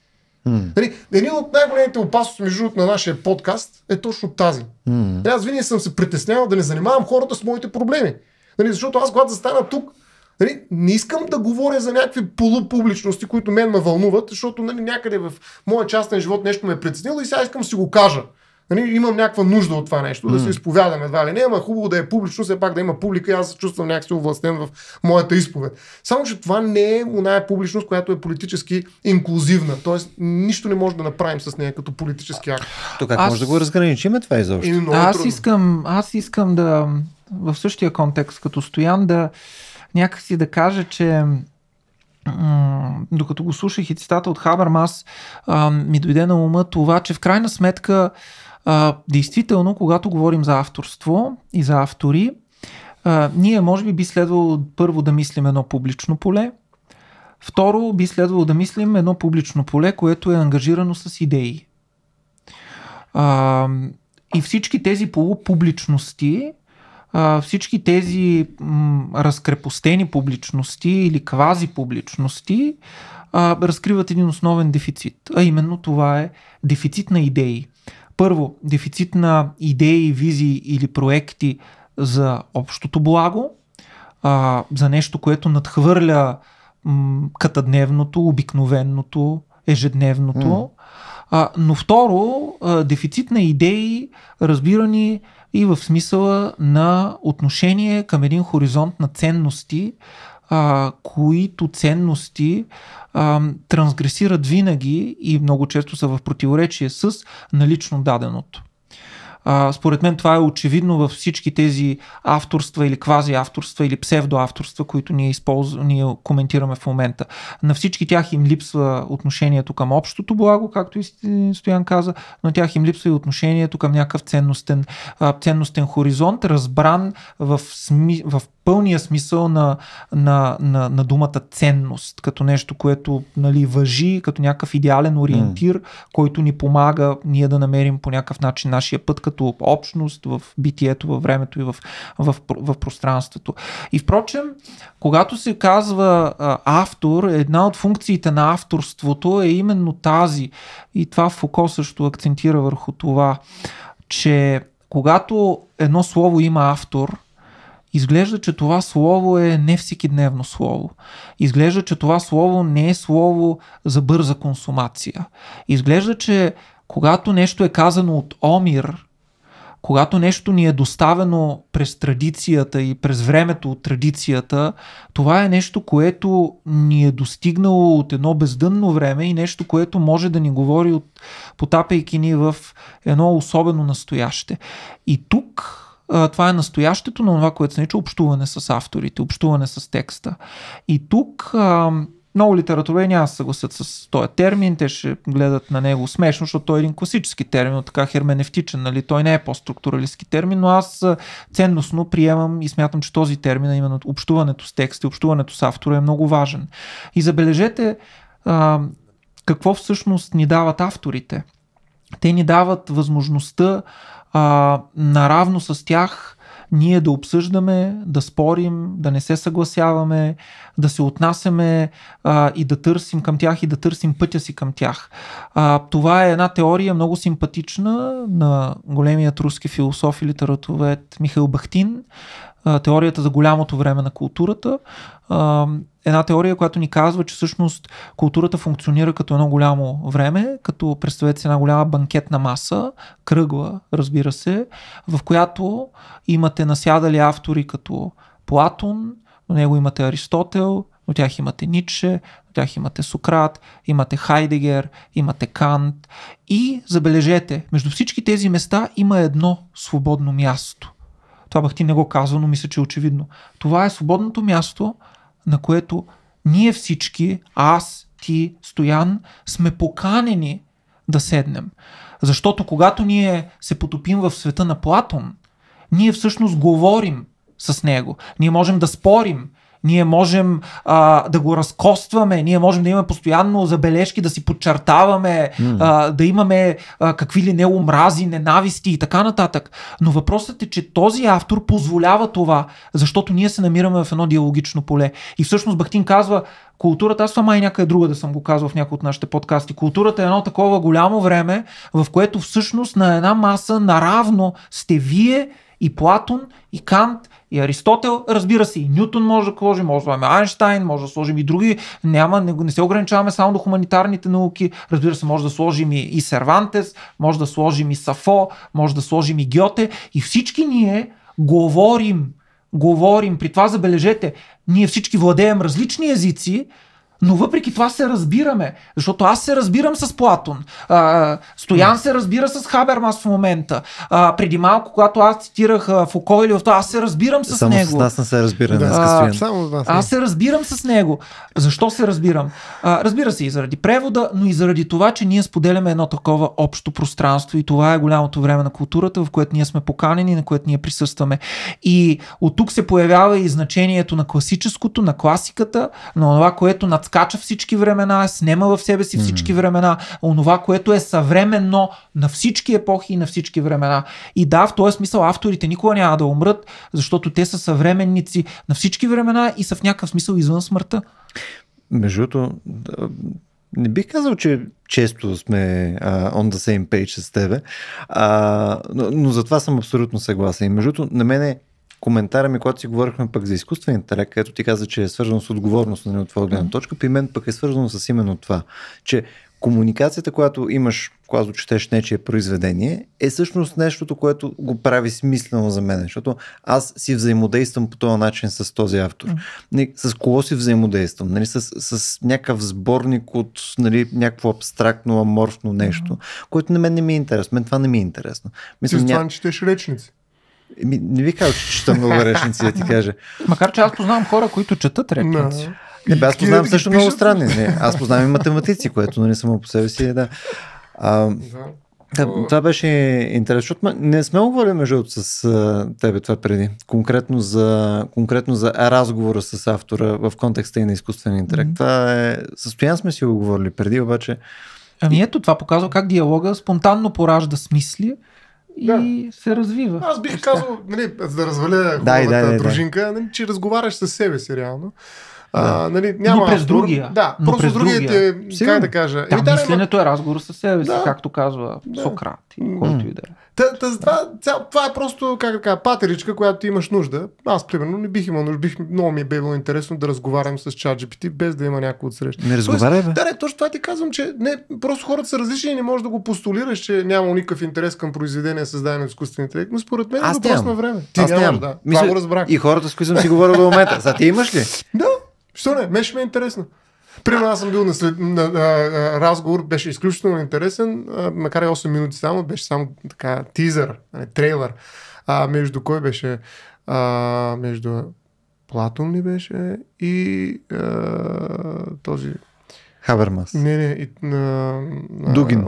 Mm. един от най-големите опасности, между другото, на нашия подкаст е точно тази. Mm. Аз винаги съм се притеснявал да не занимавам хората с моите проблеми. Нали, защото аз, когато застана тук, Нали, не искам да говоря за някакви полупубличности, които мен ме вълнуват, защото нали, някъде в моя частен живот нещо ме е преценило и сега искам да си го кажа нали, имам някаква нужда от това нещо, mm. да се изповядам едва ли не, ама хубаво да е публично, все пак да има публика и аз се чувствам някакси овластен в моята изповед. Само, че това не е оная публичност, която е политически инклюзивна, т.е. нищо не може да направим с нея като политически акт. То как аз... може да го разграничим това изобщо? Е аз, искам, аз искам да в същия контекст като Стоян да някакси да кажа, че докато го слушах и цитата от Хабермас, ми дойде на ума това, че в крайна сметка а, действително, когато говорим за авторство и за автори, а, ние може би би следвало първо да мислим едно публично поле, второ би следвало да мислим едно публично поле, което е ангажирано с идеи. А, и всички тези полупубличности, всички тези м, разкрепостени публичности или квази публичности а, разкриват един основен дефицит, а именно това е дефицит на идеи. Първо, дефицит на идеи, визии или проекти за общото благо, а, за нещо, което надхвърля м- катадневното, обикновеното, ежедневното. Mm. А, но второ, а, дефицит на идеи, разбирани и в смисъла на отношение към един хоризонт на ценности, а, които ценности а, трансгресират винаги и много често са в противоречие с налично даденото. А, според мен това е очевидно във всички тези авторства или квази авторства или псевдоавторства, които ние, използв... ние коментираме в момента. На всички тях им липсва отношението към общото благо, както и Стоян каза, но тях им липсва и отношението към някакъв ценностен, ценностен хоризонт, разбран в, сми... в пълния смисъл на, на, на, на думата ценност, като нещо, което нали, въжи, като някакъв идеален ориентир, mm. който ни помага ние да намерим по някакъв начин нашия път като като общност в битието, във времето и в, в, в пространството. И впрочем, когато се казва а, автор, една от функциите на авторството е именно тази. И това Фуко също акцентира върху това, че когато едно слово има автор, Изглежда, че това слово е не всекидневно слово. Изглежда, че това слово не е слово за бърза консумация. Изглежда, че когато нещо е казано от Омир, когато нещо ни е доставено през традицията и през времето от традицията, това е нещо, което ни е достигнало от едно бездънно време и нещо, което може да ни говори, от, потапяйки ни в едно особено настояще. И тук това е настоящето на това, което се нарича общуване с авторите, общуване с текста. И тук много литература няма да съгласят с този термин, те ще гледат на него смешно, защото той е един класически термин, от така херменевтичен, нали? той не е по-структуралистски термин, но аз ценностно приемам и смятам, че този термин, именно общуването с текста и общуването с автора е много важен. И забележете а, какво всъщност ни дават авторите. Те ни дават възможността а, наравно с тях ние да обсъждаме, да спорим, да не се съгласяваме, да се отнасяме а, и да търсим към тях и да търсим пътя си към тях. А, това е една теория много симпатична на големият руски философ и литературовед Михаил Бахтин, теорията за голямото време на културата. една теория, която ни казва, че всъщност културата функционира като едно голямо време, като представете си една голяма банкетна маса, кръгла, разбира се, в която имате насядали автори като Платон, до него имате Аристотел, до тях имате Ниче, до тях имате Сократ, имате Хайдегер, имате Кант. И забележете, между всички тези места има едно свободно място. Това бах ти не го казва, но мисля, че е очевидно. Това е свободното място, на което ние всички, аз, ти, Стоян, сме поканени да седнем. Защото когато ние се потопим в света на Платон, ние всъщност говорим с него. Ние можем да спорим, ние можем а, да го разкостваме, ние можем да имаме постоянно забележки, да си подчертаваме, mm. а, да имаме а, какви ли не омрази, ненависти и така нататък. Но въпросът е, че този автор позволява това, защото ние се намираме в едно диалогично поле. И всъщност Бахтин казва, културата, аз сама май някъде друга да съм го казвал в някои от нашите подкасти, културата е едно такова голямо време, в което всъщност на една маса наравно сте вие и Платон, и Кант, и Аристотел, разбира се, и Нютон може да сложим, може да сложим Айнштайн, може да сложим и други. Няма, не, не се ограничаваме само до хуманитарните науки. Разбира се, може да сложим и, и Сервантес, може да сложим и Сафо, може да сложим и Гьоте. И всички ние говорим, говорим, при това забележете, ние всички владеем различни езици, но въпреки това се разбираме, защото аз се разбирам с Платон, а, Стоян се разбира с Хабермас в момента, а, преди малко, когато аз цитирах Фуко или в това, аз се разбирам с Само него. Само с нас не се разбира. Да. А, Само с нас, аз се разбирам с него. Защо се разбирам? А, разбира се и заради превода, но и заради това, че ние споделяме едно такова общо пространство и това е голямото време на културата, в което ние сме поканени, на което ние присъстваме. И от тук се появява и значението на класическото, на класиката, на това, което над надскача всички времена, снема в себе си всички mm-hmm. времена, онова, което е съвременно на всички епохи и на всички времена. И да, в този смисъл авторите никога няма да умрат, защото те са съвременници на всички времена и са в някакъв смисъл извън смъртта. Между другото, не бих казал, че често сме uh, on the same page с тебе, uh, но, но за това съм абсолютно съгласен. И между другото, на мен е коментара ми, когато си говорихме пък за изкуствен интелект, където ти каза, че е свързано с отговорност на нали, твоя гледна точка, при мен пък е свързано с именно това, че комуникацията, която имаш, когато четеш нечие произведение, е всъщност нещото, което го прави смислено за мен, защото аз си взаимодействам по този начин с този автор. Mm. С кого си взаимодействам? Нали? С, с някакъв сборник от нали, някакво абстрактно, аморфно нещо, mm. което на мен не ми е интересно. Мен това не ми е интересно. Мисля, Ти с това ня... не четеш речници. Ми, не ви казвам, че чета много речници, да ти кажа. Макар, че аз познавам хора, които четат речници. No. Не, бе, аз познавам да също много странни. Не, аз познавам и математици, което нали само по себе си е, да. А, да, това беше интересно, защото не сме говорили между с а, тебе това преди, конкретно за, конкретно за разговора с автора в контекста и на изкуствен интелект. Mm-hmm. Това е, състоян сме си го говорили преди, обаче Ами ето, това показва как диалога спонтанно поражда смисли да. и се развива. Аз бих казал, нали, за да разваля хубавата дай, дай, дружинка, нали, че разговаряш с себе си реално. Да. А, нали, няма, но през другия. Да, но просто през другия, е, другия как да кажа. Там да, мисленето е разговор с себе си, да. както казва да. Сократ и който и да е. Та, та, това, ця, това е просто как да кажа, патеричка, която имаш нужда. Аз, примерно, не бих имал нужда. Бих, много ми е било интересно да разговарям с ChatGPT, без да има някой от среща. Не разговаряй, бе. Да, не, точно това ти казвам, че не, просто хората са различни и не можеш да го постулираш, че няма никакъв интерес към произведение, създадено от изкуствен интелект. Но според мен е въпрос на време. Ти аз нямаш, нямам. да. Мисля, това го разбрах. И хората, с които съм си говорил до момента. За ти имаш ли? Да. Що не? Меше ме е интересно. Примерно аз съм бил на, след, на, на, на разговор, беше изключително интересен, а, макар и 8 минути само, беше само така тизър, не, нали, трейлър. А, между кой беше? А, между Платон ли беше и а, този Хабермас. Не, не, и, на, на, Дугин.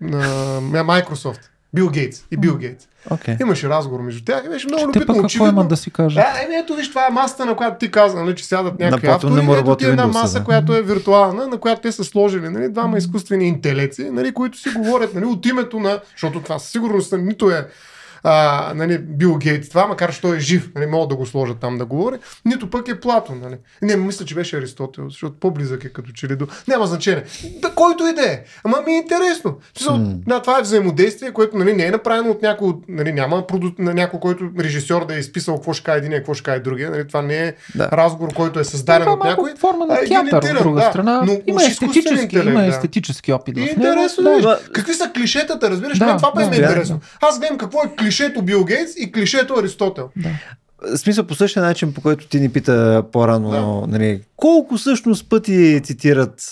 На, на, на Microsoft. Бил Гейтс и Бил Гейтс. Okay. Имаше разговор между тях и беше много любопитно. пък какво да си кажа? Да, е, еми ето виж, това е масата, на която ти каза, нали, че сядат някакви автори. Не ето ти е една маса, да. която е виртуална, на която те са сложили нали, двама изкуствени интелеци, нали, които си говорят нали, от името на... Защото това със сигурност нито е а, нали, Бил Гейтс това, макар че той е жив, нали, мога да го сложа там да говори, нито пък е Платон. Нали. Не, мисля, че беше Аристотел, защото по-близък е като че ли до... Няма значение. Да който и да е. Ама ми е интересно. Mm. Да, това е взаимодействие, което нали, не е направено от някой, нали, няма проду... на някой, който режисьор да е изписал какво ще каже един, какво ще каже другия. Нали, това не е да. разговор, който е създаден това, е от някой. От форма на е театър, от друга да. страна. Но, има, естетически, интелект, има да. естетически опит. Е интересно. Да. Какви са клишетата, разбираш? Да, това да, е интересно. Аз гледам какво е клише клишето Бил Гейтс и клишето Аристотел. Да. В смисъл по същия начин, по който ти ни пита по-рано, да. нали, колко всъщност пъти цитират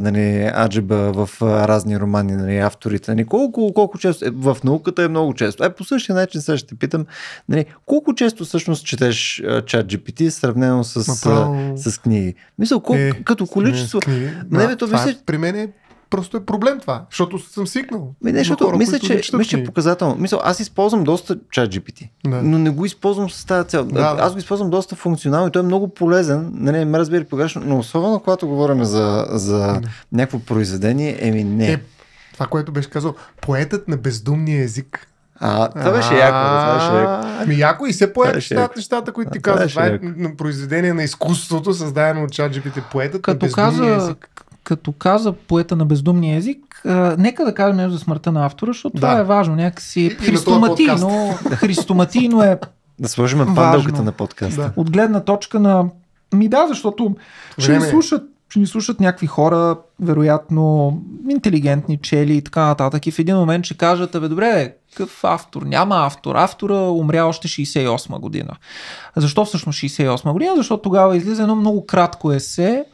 нали, Аджиба в разни романи нали, авторите, нали, колко, колко често, е, в науката е много често. Е, по същия начин сега ще те питам, нали, колко често всъщност четеш чат GPT сравнено с, Направо... с, с книги? Мисъл, колко, е, като количество... Е, книги. Нали, да, не, бе, то, мисля... При мен е Просто е проблем това, защото съм свикнал. Ми, не, защото хора, мисля, че, мисля, че е показателно. Мисля, аз използвам доста чат да. но не го използвам с тази цел. Да, аз го използвам доста функционално и той е много полезен. Не, нали, не ме разбира погрешно, но особено когато говорим за, за някакво произведение, еми не. Е, това, което беше казал, поетът на бездумния език. А, това беше яко. яко. Ами яко и се поет нещата, нещата, които ти казваш. Това е произведение на изкуството, създадено от ChatGPT. Поетът Като на бездумния език като каза поета на бездумния език, а, нека да кажем нещо за смъртта на автора, защото да. това е важно. Някакси христоматийно, христоматийно е. Да сложим пандълката на подкаста. Да. От гледна точка на. Ми да, защото ще ни, е. слушат, ще ни слушат някакви хора, вероятно интелигентни чели и така нататък. И в един момент ще кажат, бе, добре, какъв автор? Няма автор. Автора умря още 68 година. Защо всъщност 68 година? Защото тогава излиза едно много кратко есе,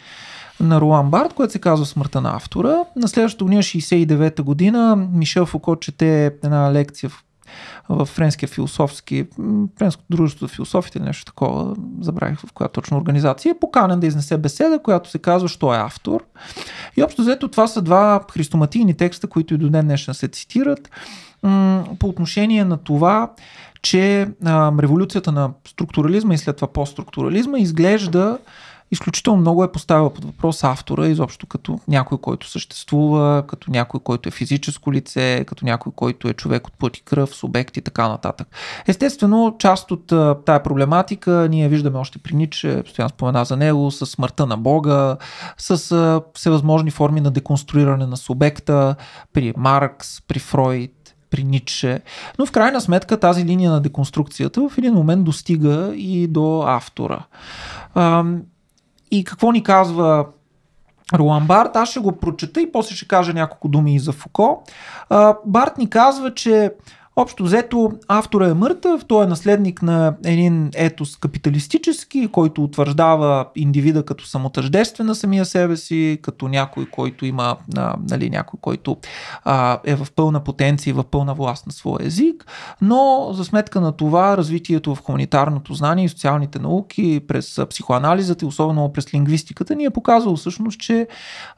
на Ролан Барт, което се казва Смъртта на автора. На следващата година, 69-та година, Мишел Фуко чете една лекция в в Френския философски, Френското дружество за философите или нещо такова, забравих в коя точно организация, е поканен да изнесе беседа, която се казва Що е автор. И общо взето това са два христоматийни текста, които и до ден днешен се цитират по отношение на това, че революцията на структурализма и след това постструктурализма изглежда изключително много е поставила под въпрос автора изобщо като някой, който съществува, като някой, който е физическо лице, като някой, който е човек от плът и кръв, субект и така нататък. Естествено, част от тая проблематика ние виждаме още при Ниче, постоянно спомена за него, с смъртта на Бога, с всевъзможни форми на деконструиране на субекта, при Маркс, при Фройд, при Ницше. Но в крайна сметка тази линия на деконструкцията в един момент достига и до автора. И какво ни казва Ролан Барт? Аз ще го прочета и после ще кажа няколко думи и за Фуко. Барт ни казва, че Общо взето, автора е мъртъв, той е наследник на един етос капиталистически, който утвърждава индивида като самотъждествен на самия себе си, като някой, който има, а, нали, някой, който а, е в пълна потенция и в пълна власт на своя език, но за сметка на това развитието в хуманитарното знание и социалните науки през психоанализата и особено през лингвистиката ни е показало всъщност, че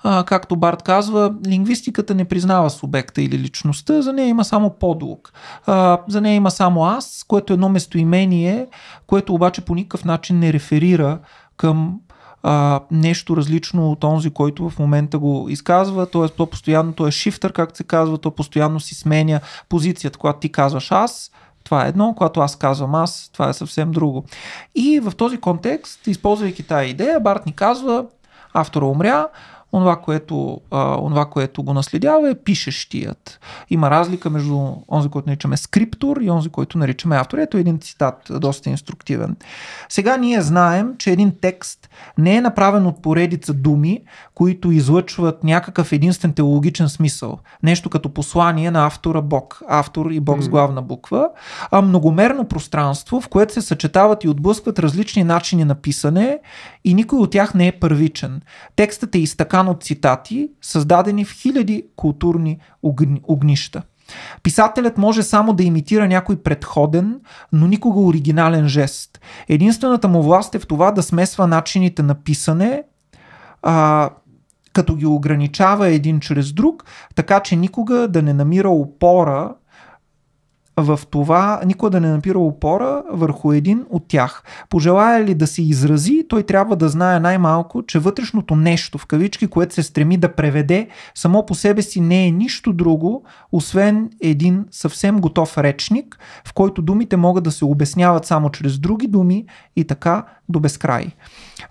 а, както Барт казва, лингвистиката не признава субекта или личността, за нея има само подлог. А, за нея има само аз, което е едно местоимение, което обаче по никакъв начин не реферира към а, нещо различно от онзи, който в момента го изказва, Тоест, то постоянно, то е шифтър, както се казва, то постоянно си сменя позицията, когато ти казваш аз, това е едно, когато аз казвам аз, това е съвсем друго. И в този контекст, използвайки тази идея, Барт ни казва, автора умря, Онова, което, а, онова, което го наследява е пишещият. Има разлика между онзи, който наричаме скриптор и онзи, който наричаме автор. Ето един цитат, доста инструктивен. Сега ние знаем, че един текст не е направен от поредица думи, които излъчват някакъв единствен теологичен смисъл. Нещо като послание на автора Бог. Автор и Бог с главна буква. А многомерно пространство, в което се съчетават и отблъскват различни начини на писане и никой от тях не е първичен. Текстът е изтъкан обвиван от цитати, създадени в хиляди културни огнища. Писателят може само да имитира някой предходен, но никога оригинален жест. Единствената му власт е в това да смесва начините на писане, а, като ги ограничава един чрез друг, така че никога да не намира опора в това никога да не напира опора върху един от тях. Пожелая ли да се изрази, той трябва да знае най-малко, че вътрешното нещо, в кавички, което се стреми да преведе, само по себе си не е нищо друго, освен един съвсем готов речник, в който думите могат да се обясняват само чрез други думи и така до безкрай.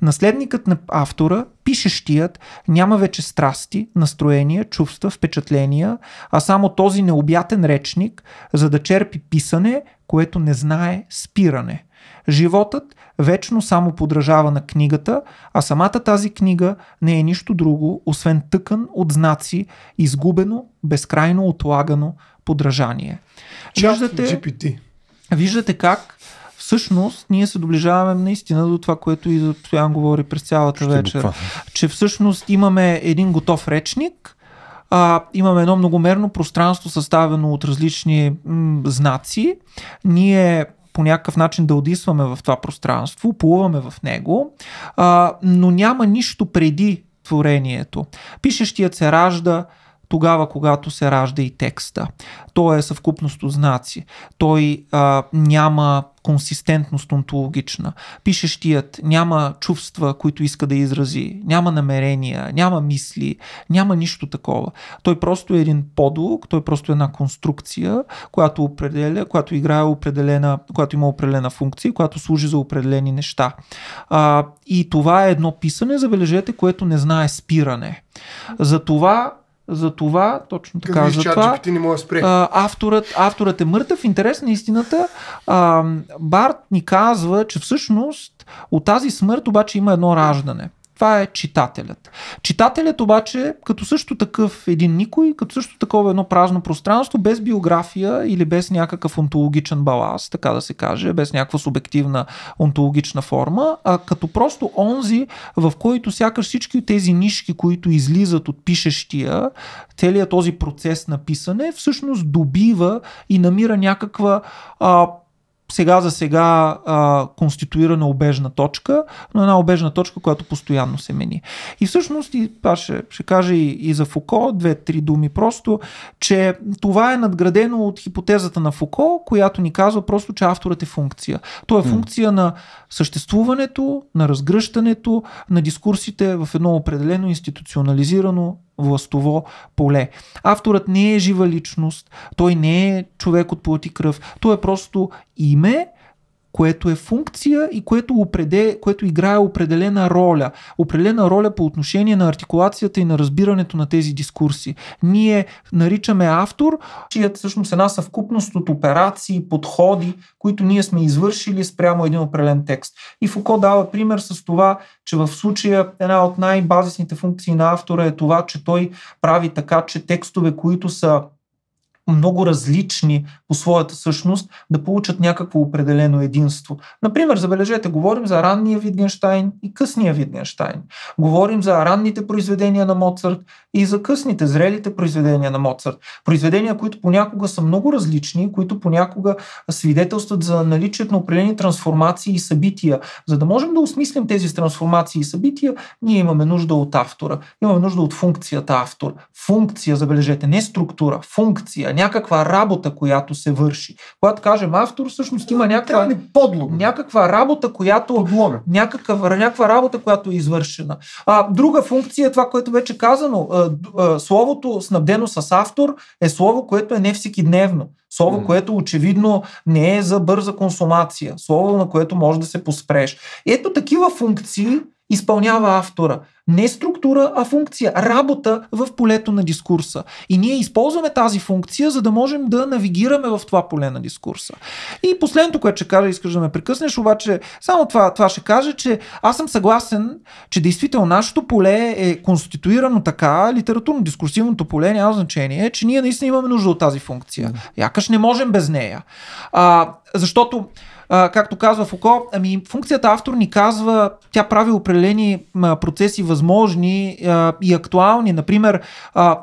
Наследникът на автора, пишещият, няма вече страсти, настроения, чувства, впечатления, а само този необятен речник, за да черпи писане, което не знае спиране. Животът вечно само подражава на книгата, а самата тази книга не е нищо друго, освен тъкан от знаци, изгубено, безкрайно отлагано подражание. Виждате, GPT. виждате как всъщност ние се доближаваме наистина до това, което и Стоян говори през цялата Ще вечер. Буква. Че всъщност имаме един готов речник, а, имаме едно многомерно пространство, съставено от различни м, знаци. Ние по някакъв начин да одисваме в това пространство, плуваме в него, а, но няма нищо преди творението. Пишещият се ражда тогава, когато се ражда и текста. Той е съвкупност от знаци. Той а, няма консистентност онтологична. Пишещият няма чувства, които иска да изрази, няма намерения, няма мисли, няма нищо такова. Той просто е един подлог, той е просто една конструкция, която определя, която играе определена, която има определена функция, която служи за определени неща. А, и това е едно писане, забележете, което не знае спиране. Затова за това, точно така, за това, не може спре. А, авторът, авторът е мъртъв. Интерес на истината, а, Барт ни казва, че всъщност от тази смърт обаче има едно раждане. Това е читателят. Читателят обаче, като също такъв един никой, като също такова едно празно пространство, без биография или без някакъв онтологичен баланс, така да се каже, без някаква субективна онтологична форма, а като просто онзи, в който сякаш всички тези нишки, които излизат от пишещия, целият този процес на писане, всъщност добива и намира някаква а, сега за сега а, конституирана обежна точка, но една обежна точка, която постоянно се мени. И всъщност, и това ще, ще кажа и, и за Фуко, две-три думи просто, че това е надградено от хипотезата на Фуко, която ни казва просто, че авторът е функция. Той е функция на съществуването, на разгръщането, на дискурсите в едно определено институционализирано властово поле. Авторът не е жива личност, той не е човек от плоти кръв, той е просто име, което е функция и което, опреде, което играе определена роля. Определена роля по отношение на артикулацията и на разбирането на тези дискурси. Ние наричаме автор, чият всъщност една съвкупност от операции, подходи, които ние сме извършили спрямо един определен текст. И Фуко дава пример с това, че в случая една от най-базисните функции на автора е това, че той прави така, че текстове, които са много различни по своята същност, да получат някакво определено единство. Например, забележете, говорим за ранния Витгенштайн и късния Витгенштайн. Говорим за ранните произведения на Моцарт и за късните, зрелите произведения на Моцарт. Произведения, които понякога са много различни, които понякога свидетелстват за наличието на определени трансформации и събития. За да можем да осмислим тези трансформации и събития, ние имаме нужда от автора. Имаме нужда от функцията автор. Функция, забележете, не структура, функция, някаква работа, която се върши. Когато кажем автор, всъщност има някаква, някаква работа, която някаква, някаква работа, която е извършена. А, друга функция е това, което вече казано. А, а, словото, снабдено с автор, е слово, което е не всекидневно. Слово, mm. което очевидно не е за бърза консумация. Слово, на което може да се поспреш. Ето такива функции изпълнява автора. Не структура, а функция. Работа в полето на дискурса. И ние използваме тази функция, за да можем да навигираме в това поле на дискурса. И последното, което ще кажа, искаш да ме прекъснеш, обаче само това, това ще кажа, че аз съм съгласен, че действително нашето поле е конституирано така, литературно-дискурсивното поле няма значение, че ние наистина имаме нужда от тази функция. Яка сякаш не можем без нея. А, защото а, както казва Фуко, ами функцията автор ни казва, тя прави определени а, процеси възможни а, и актуални. Например, а,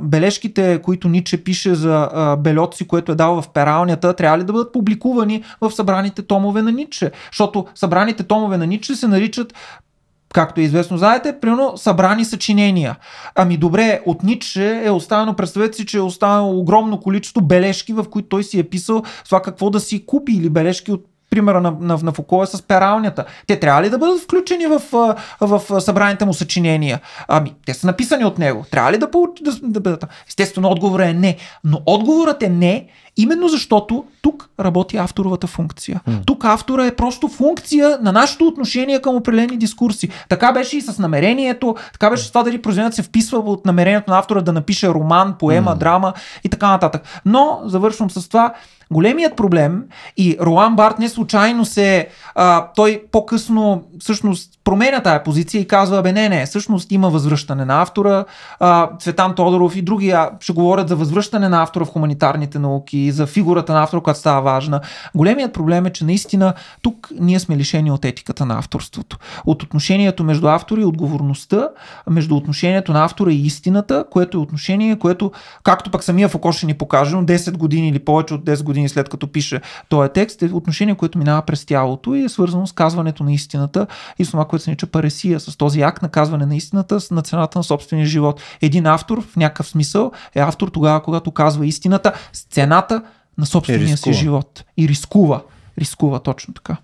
бележките, които Ниче пише за Белоци, което е дал в пералнята, трябва ли да бъдат публикувани в събраните томове на Ниче? Защото събраните томове на Ниче се наричат както е известно, знаете, примерно събрани съчинения. Ами добре, от Ниче е оставено, представете си, че е оставено огромно количество бележки, в които той си е писал това какво да си купи или бележки от примера на, на, на Фукоя е с пералнята. Те трябва ли да бъдат включени в, в, в събраните му съчинения? Ами, те са написани от него. Трябва ли да, получат? да, да да, Естествено, отговорът е не. Но отговорът е не Именно защото тук работи авторовата функция. Mm. Тук автора е просто функция на нашето отношение към определени дискурси. Така беше и с намерението, така беше с това дали произведението се вписва от намерението на автора да напише роман, поема, mm. драма и така нататък. Но, завършвам с това, големият проблем и Ролан Барт не случайно се, а, той по-късно всъщност променя тая позиция и казва, бе не, не, всъщност има възвръщане на автора, а, Цветан Тодоров и други ще говорят за възвръщане на автора в хуманитарните науки, и за фигурата на автора, която става важна. Големият проблем е, че наистина тук ние сме лишени от етиката на авторството. От отношението между автора и отговорността, между отношението на автора и истината, което е отношение, което, както пък самия Фуко ще ни покаже, но 10 години или повече от 10 години след като пише този текст, е отношение, което минава през тялото и е свързано с казването на истината и с това, което се нарича паресия, с този акт на казване на истината на цената на собствения живот. Един автор в някакъв смисъл е автор тогава, когато казва истината с цената на собствения си живот. И рискува. Рискува точно така.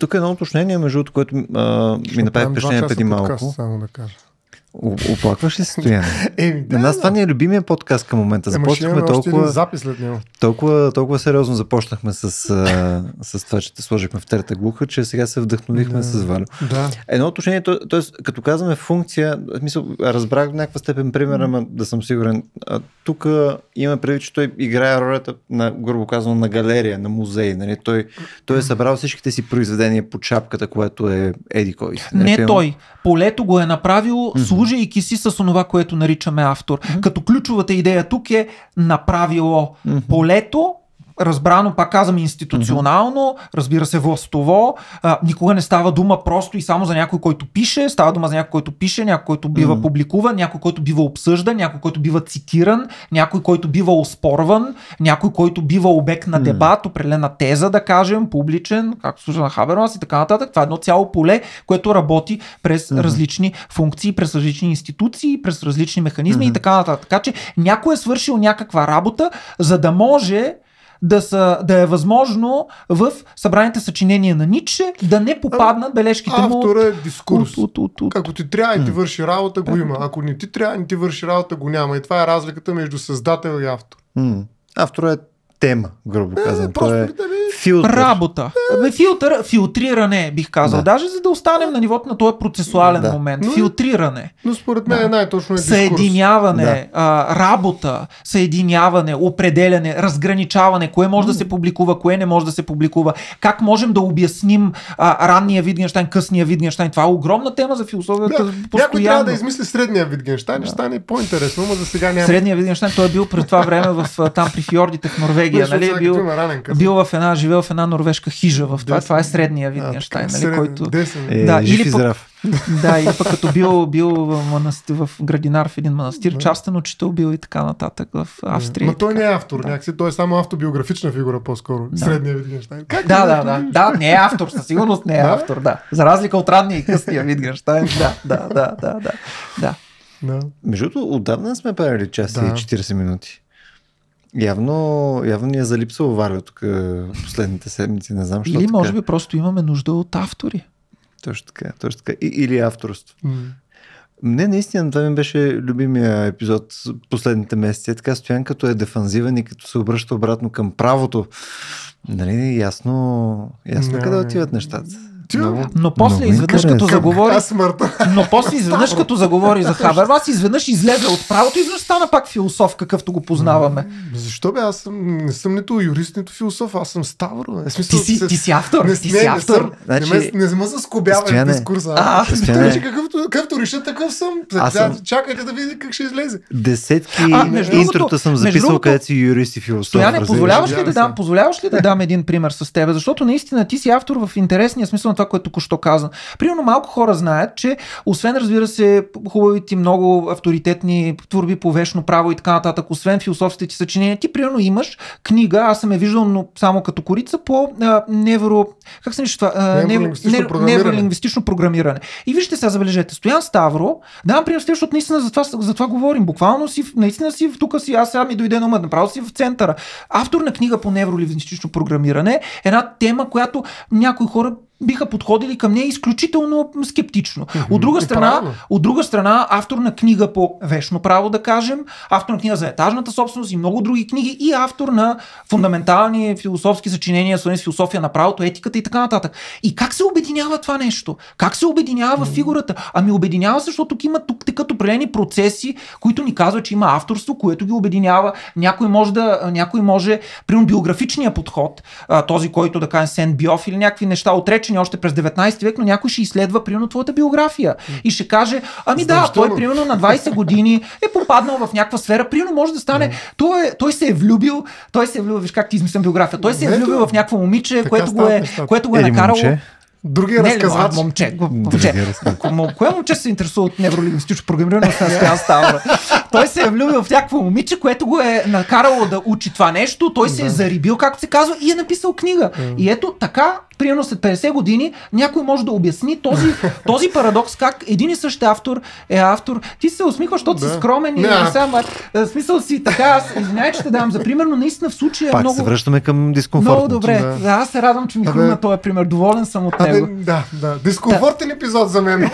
Тук е едно уточнение, между което а, ми направи впечатление преди малко. само да кажа. Оплакваш ли се стояне? Еми, да, На нас да. това ни е любимия подкаст към момента. Започнахме Ема, толкова, запис след него. Толкова, толкова сериозно започнахме с, с, с това, че те сложихме в трета глуха, че сега се вдъхновихме да. с Валю. Да. Едно отношение, т.е. То, като казваме функция, мисъл, разбрах в някаква степен примера, ама да съм сигурен. Тук имаме предвид, че той играе ролята, на, грубо казано, на галерия, на музей. Нали? Той, той е събрал всичките си произведения по чапката, което е Еди Кой. Не, не той. Полето го е направил mm-hmm служейки си с онова, което наричаме автор. Mm-hmm. Като ключовата идея тук е направило mm-hmm. полето разбрано, пак казвам, институционално, разбира се, властово. А, никога не става дума просто и само за някой, който пише. Става дума за някой, който пише, някой, който бива mm-hmm. публикуван, някой, който бива обсъждан, някой, който бива цитиран, някой, който бива оспорван, някой, който бива обект на дебат, mm-hmm. определена теза, да кажем, публичен, както служа на Хабермас и така нататък. Това е едно цяло поле, което работи през mm-hmm. различни функции, през различни институции, през различни механизми mm-hmm. и така нататък. Така че някой е свършил някаква работа, за да може да, са, да е възможно в събраните съчинения на ниче да не попаднат бележките му. Автора е дискурс. От, от, от, от. Ако ти трябва и ти върши работа, го е. има. Ако не ти трябва и ти върши работа, го няма. И това е разликата между създател и автор. Автора е тема, грубо казано. Е, просто, е... Филтър. работа. Да. филтър, филтриране, бих казал. Да. Даже за да останем на нивото на този процесуален да. момент. филтриране. Но според мен да. най-точно е дискурс. Съединяване, да. работа, съединяване, определяне, разграничаване, кое може да се публикува, кое не може да се публикува. Как можем да обясним а, ранния Витгенштайн, късния Витгенштайн. Това е огромна тема за философията. Да. Някой трябва да измисли средния Витгенштайн. Да. Ще стане по-интересно, но за сега няма. Средния Витгенштайн, той е бил през това време в, там при фьордите в Норвегия. нали? Е бил, бил в една живее в една норвежка хижа в това. Десен. Това е средния Витгенштайн, нали, среден, който... Десен. Е, да, е, или пък, здрав. Да, или пък като бил, бил в, манастир, в градинар в един манастир, частен учител бил и така нататък в Австрия. Но той не е автор да. някакси, той е само автобиографична фигура по-скоро. Да. Средния Витгенштайн. Как да, е да, да, да, не е автор, със сигурност не е да? автор, да. За разлика от ранния и късния Витгенштайн, да, да, да, да, да. да. да. Между другото, отдавна сме правили час да. и 40 минути. Явно, явно ни е залипсало Варио тук е, последните седмици, не знам Или Или така. може би просто имаме нужда от автори. Точно така, точно така. И, или авторство. Mm. Не, наистина, това ми беше любимия епизод последните месеци. Е така Стоян като е дефанзивен и като се обръща обратно към правото. Нали, ясно, ясно no. къде отиват нещата но после изведнъж като заговори... Но после изведнъж като заговори за Аз изведнъж излезе от правото и изведнъж стана пак философ, какъвто го познаваме. Защо бе? Аз съм, не съм нито юрист, нито философ. Аз съм Ставро. Е, смисъл, ти, си, ти си автор. Не, ти си автор. Не, не, значи... не, не заскобява дискурса. А, значи, какъвто, какъвто реша, такъв съм. Чакайте да видите как ще излезе. Десетки интрота съм записал, където си юрист и философ. позволяваш ли да дам един пример с тебе? Защото наистина ти си автор в интересния смисъл на това, което току-що каза. Примерно малко хора знаят, че освен, разбира се, хубавите, много авторитетни творби по вечно право и така нататък, освен философските ти съчинения, ти примерно имаш книга, аз съм я виждал, но само като корица, по а, невро... Как се това? А, невролингвистично, невролингвистично програмиране. И вижте сега, забележете, Стоян Ставро, да, пример, защото наистина за това, за това говорим. Буквално си, наистина си, тук си, аз сега ми дойде на умът, направо си в центъра. Автор на книга по невролингвистично програмиране, е една тема, която някои хора биха подходили към нея изключително скептично. От друга страна, от друга страна автор на книга по вечно право, да кажем, автор на книга за етажната собственост и много други книги и автор на фундаментални философски съчинения, свързани с философия на правото, етиката и така нататък. И как се обединява това нещо? Как се обединява в фигурата? Ами обединява, защото тук има тук такът определени процеси, които ни казват, че има авторство, което ги обединява. Някой може да, някой може, при биографичния подход, този, който да каже Сен Биоф или някакви неща, отречени учени още през 19 век, но някой ще изследва примерно твоята биография и ще каже, ами да, той примерно на 20 години е попаднал в някаква сфера, примерно може да стане, той, е, той се е влюбил, той се е влюбил, виж как ти измислям биография, той се е влюбил в някакво момиче, е, което го е, което го е накарало. Други не, разказвач. Момче, момче. Кое момче се интересува от невролингвистично програмиране, освен Стоян става. Той се е влюбил в някакво момиче, което го е накарало да учи това нещо. Той се е зарибил, както се казва, и е написал книга. И ето така, примерно след 50 години, някой може да обясни този, този парадокс, как един и същ автор е автор. Ти се усмихваш, защото да. си скромен и да. сам, смисъл си така, аз извиняй, че ще давам за пример, но наистина в случая е Пак много... се връщаме към дискомфорт. Много добре, да. аз се радвам, че ми хрумна този е пример. Доволен съм от теб него. да, да. Дискомфортен да. епизод за мен.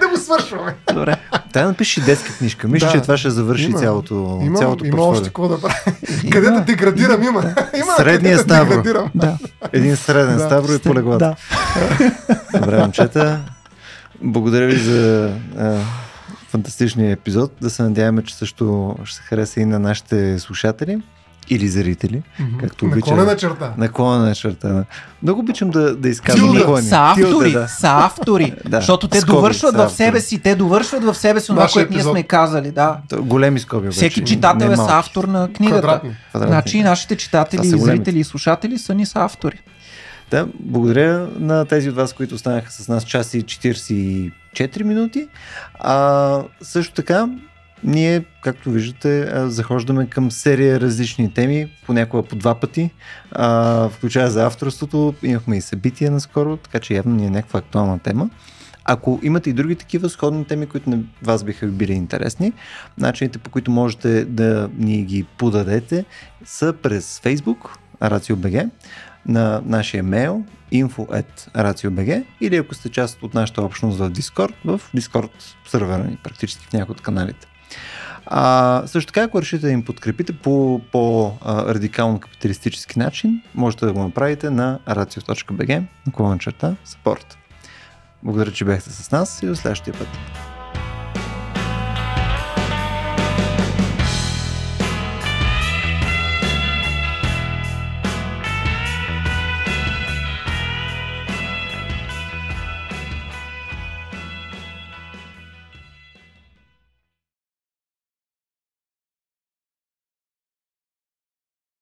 да го свършваме. Добре. Тай напиши детска книжка. Мисля, да. че това ще завърши има. цялото Има, цялото има още какво да прави. Къде да деградирам има. има Средния ставро. Да, да. Един среден да. ставро и полеглата. Да. Добре, момчета. Благодаря ви за а, фантастичния епизод. Да се надяваме, че също ще се хареса и на нашите слушатели или зрители, mm-hmm. както обичам. Наклона на черта. Наклона на черта. Да. Много обичам да, да изказвам наклони. Са автори, да. са автори. да. Защото те скоби, довършват в себе си, те довършват в себе си това, което епизод... ние сме казали. Да. Е големи скоби. Обаче. Всеки читател е са автор на книгата. Квадратни. Значи нашите читатели, и зрители и слушатели са ни са автори. Да, благодаря на тези от вас, които останаха с нас час и 44 минути. А, също така, ние, както виждате, захождаме към серия различни теми, понякога по два пъти, включая за авторството, имахме и събития наскоро, така че явно ни е някаква актуална тема. Ако имате и други такива сходни теми, които на вас биха били интересни, начините по които можете да ни ги подадете са през Facebook, RACIO.BG, на нашия мейл info.racio.bg или ако сте част от нашата общност в Discord, в Discord сервера ни, практически в някои от каналите. А, също така, ако решите да им подкрепите по по-радикално капиталистически начин, можете да го направите на racio.bg, наклонна черта, support. Благодаря, че бяхте с нас и до следващия път.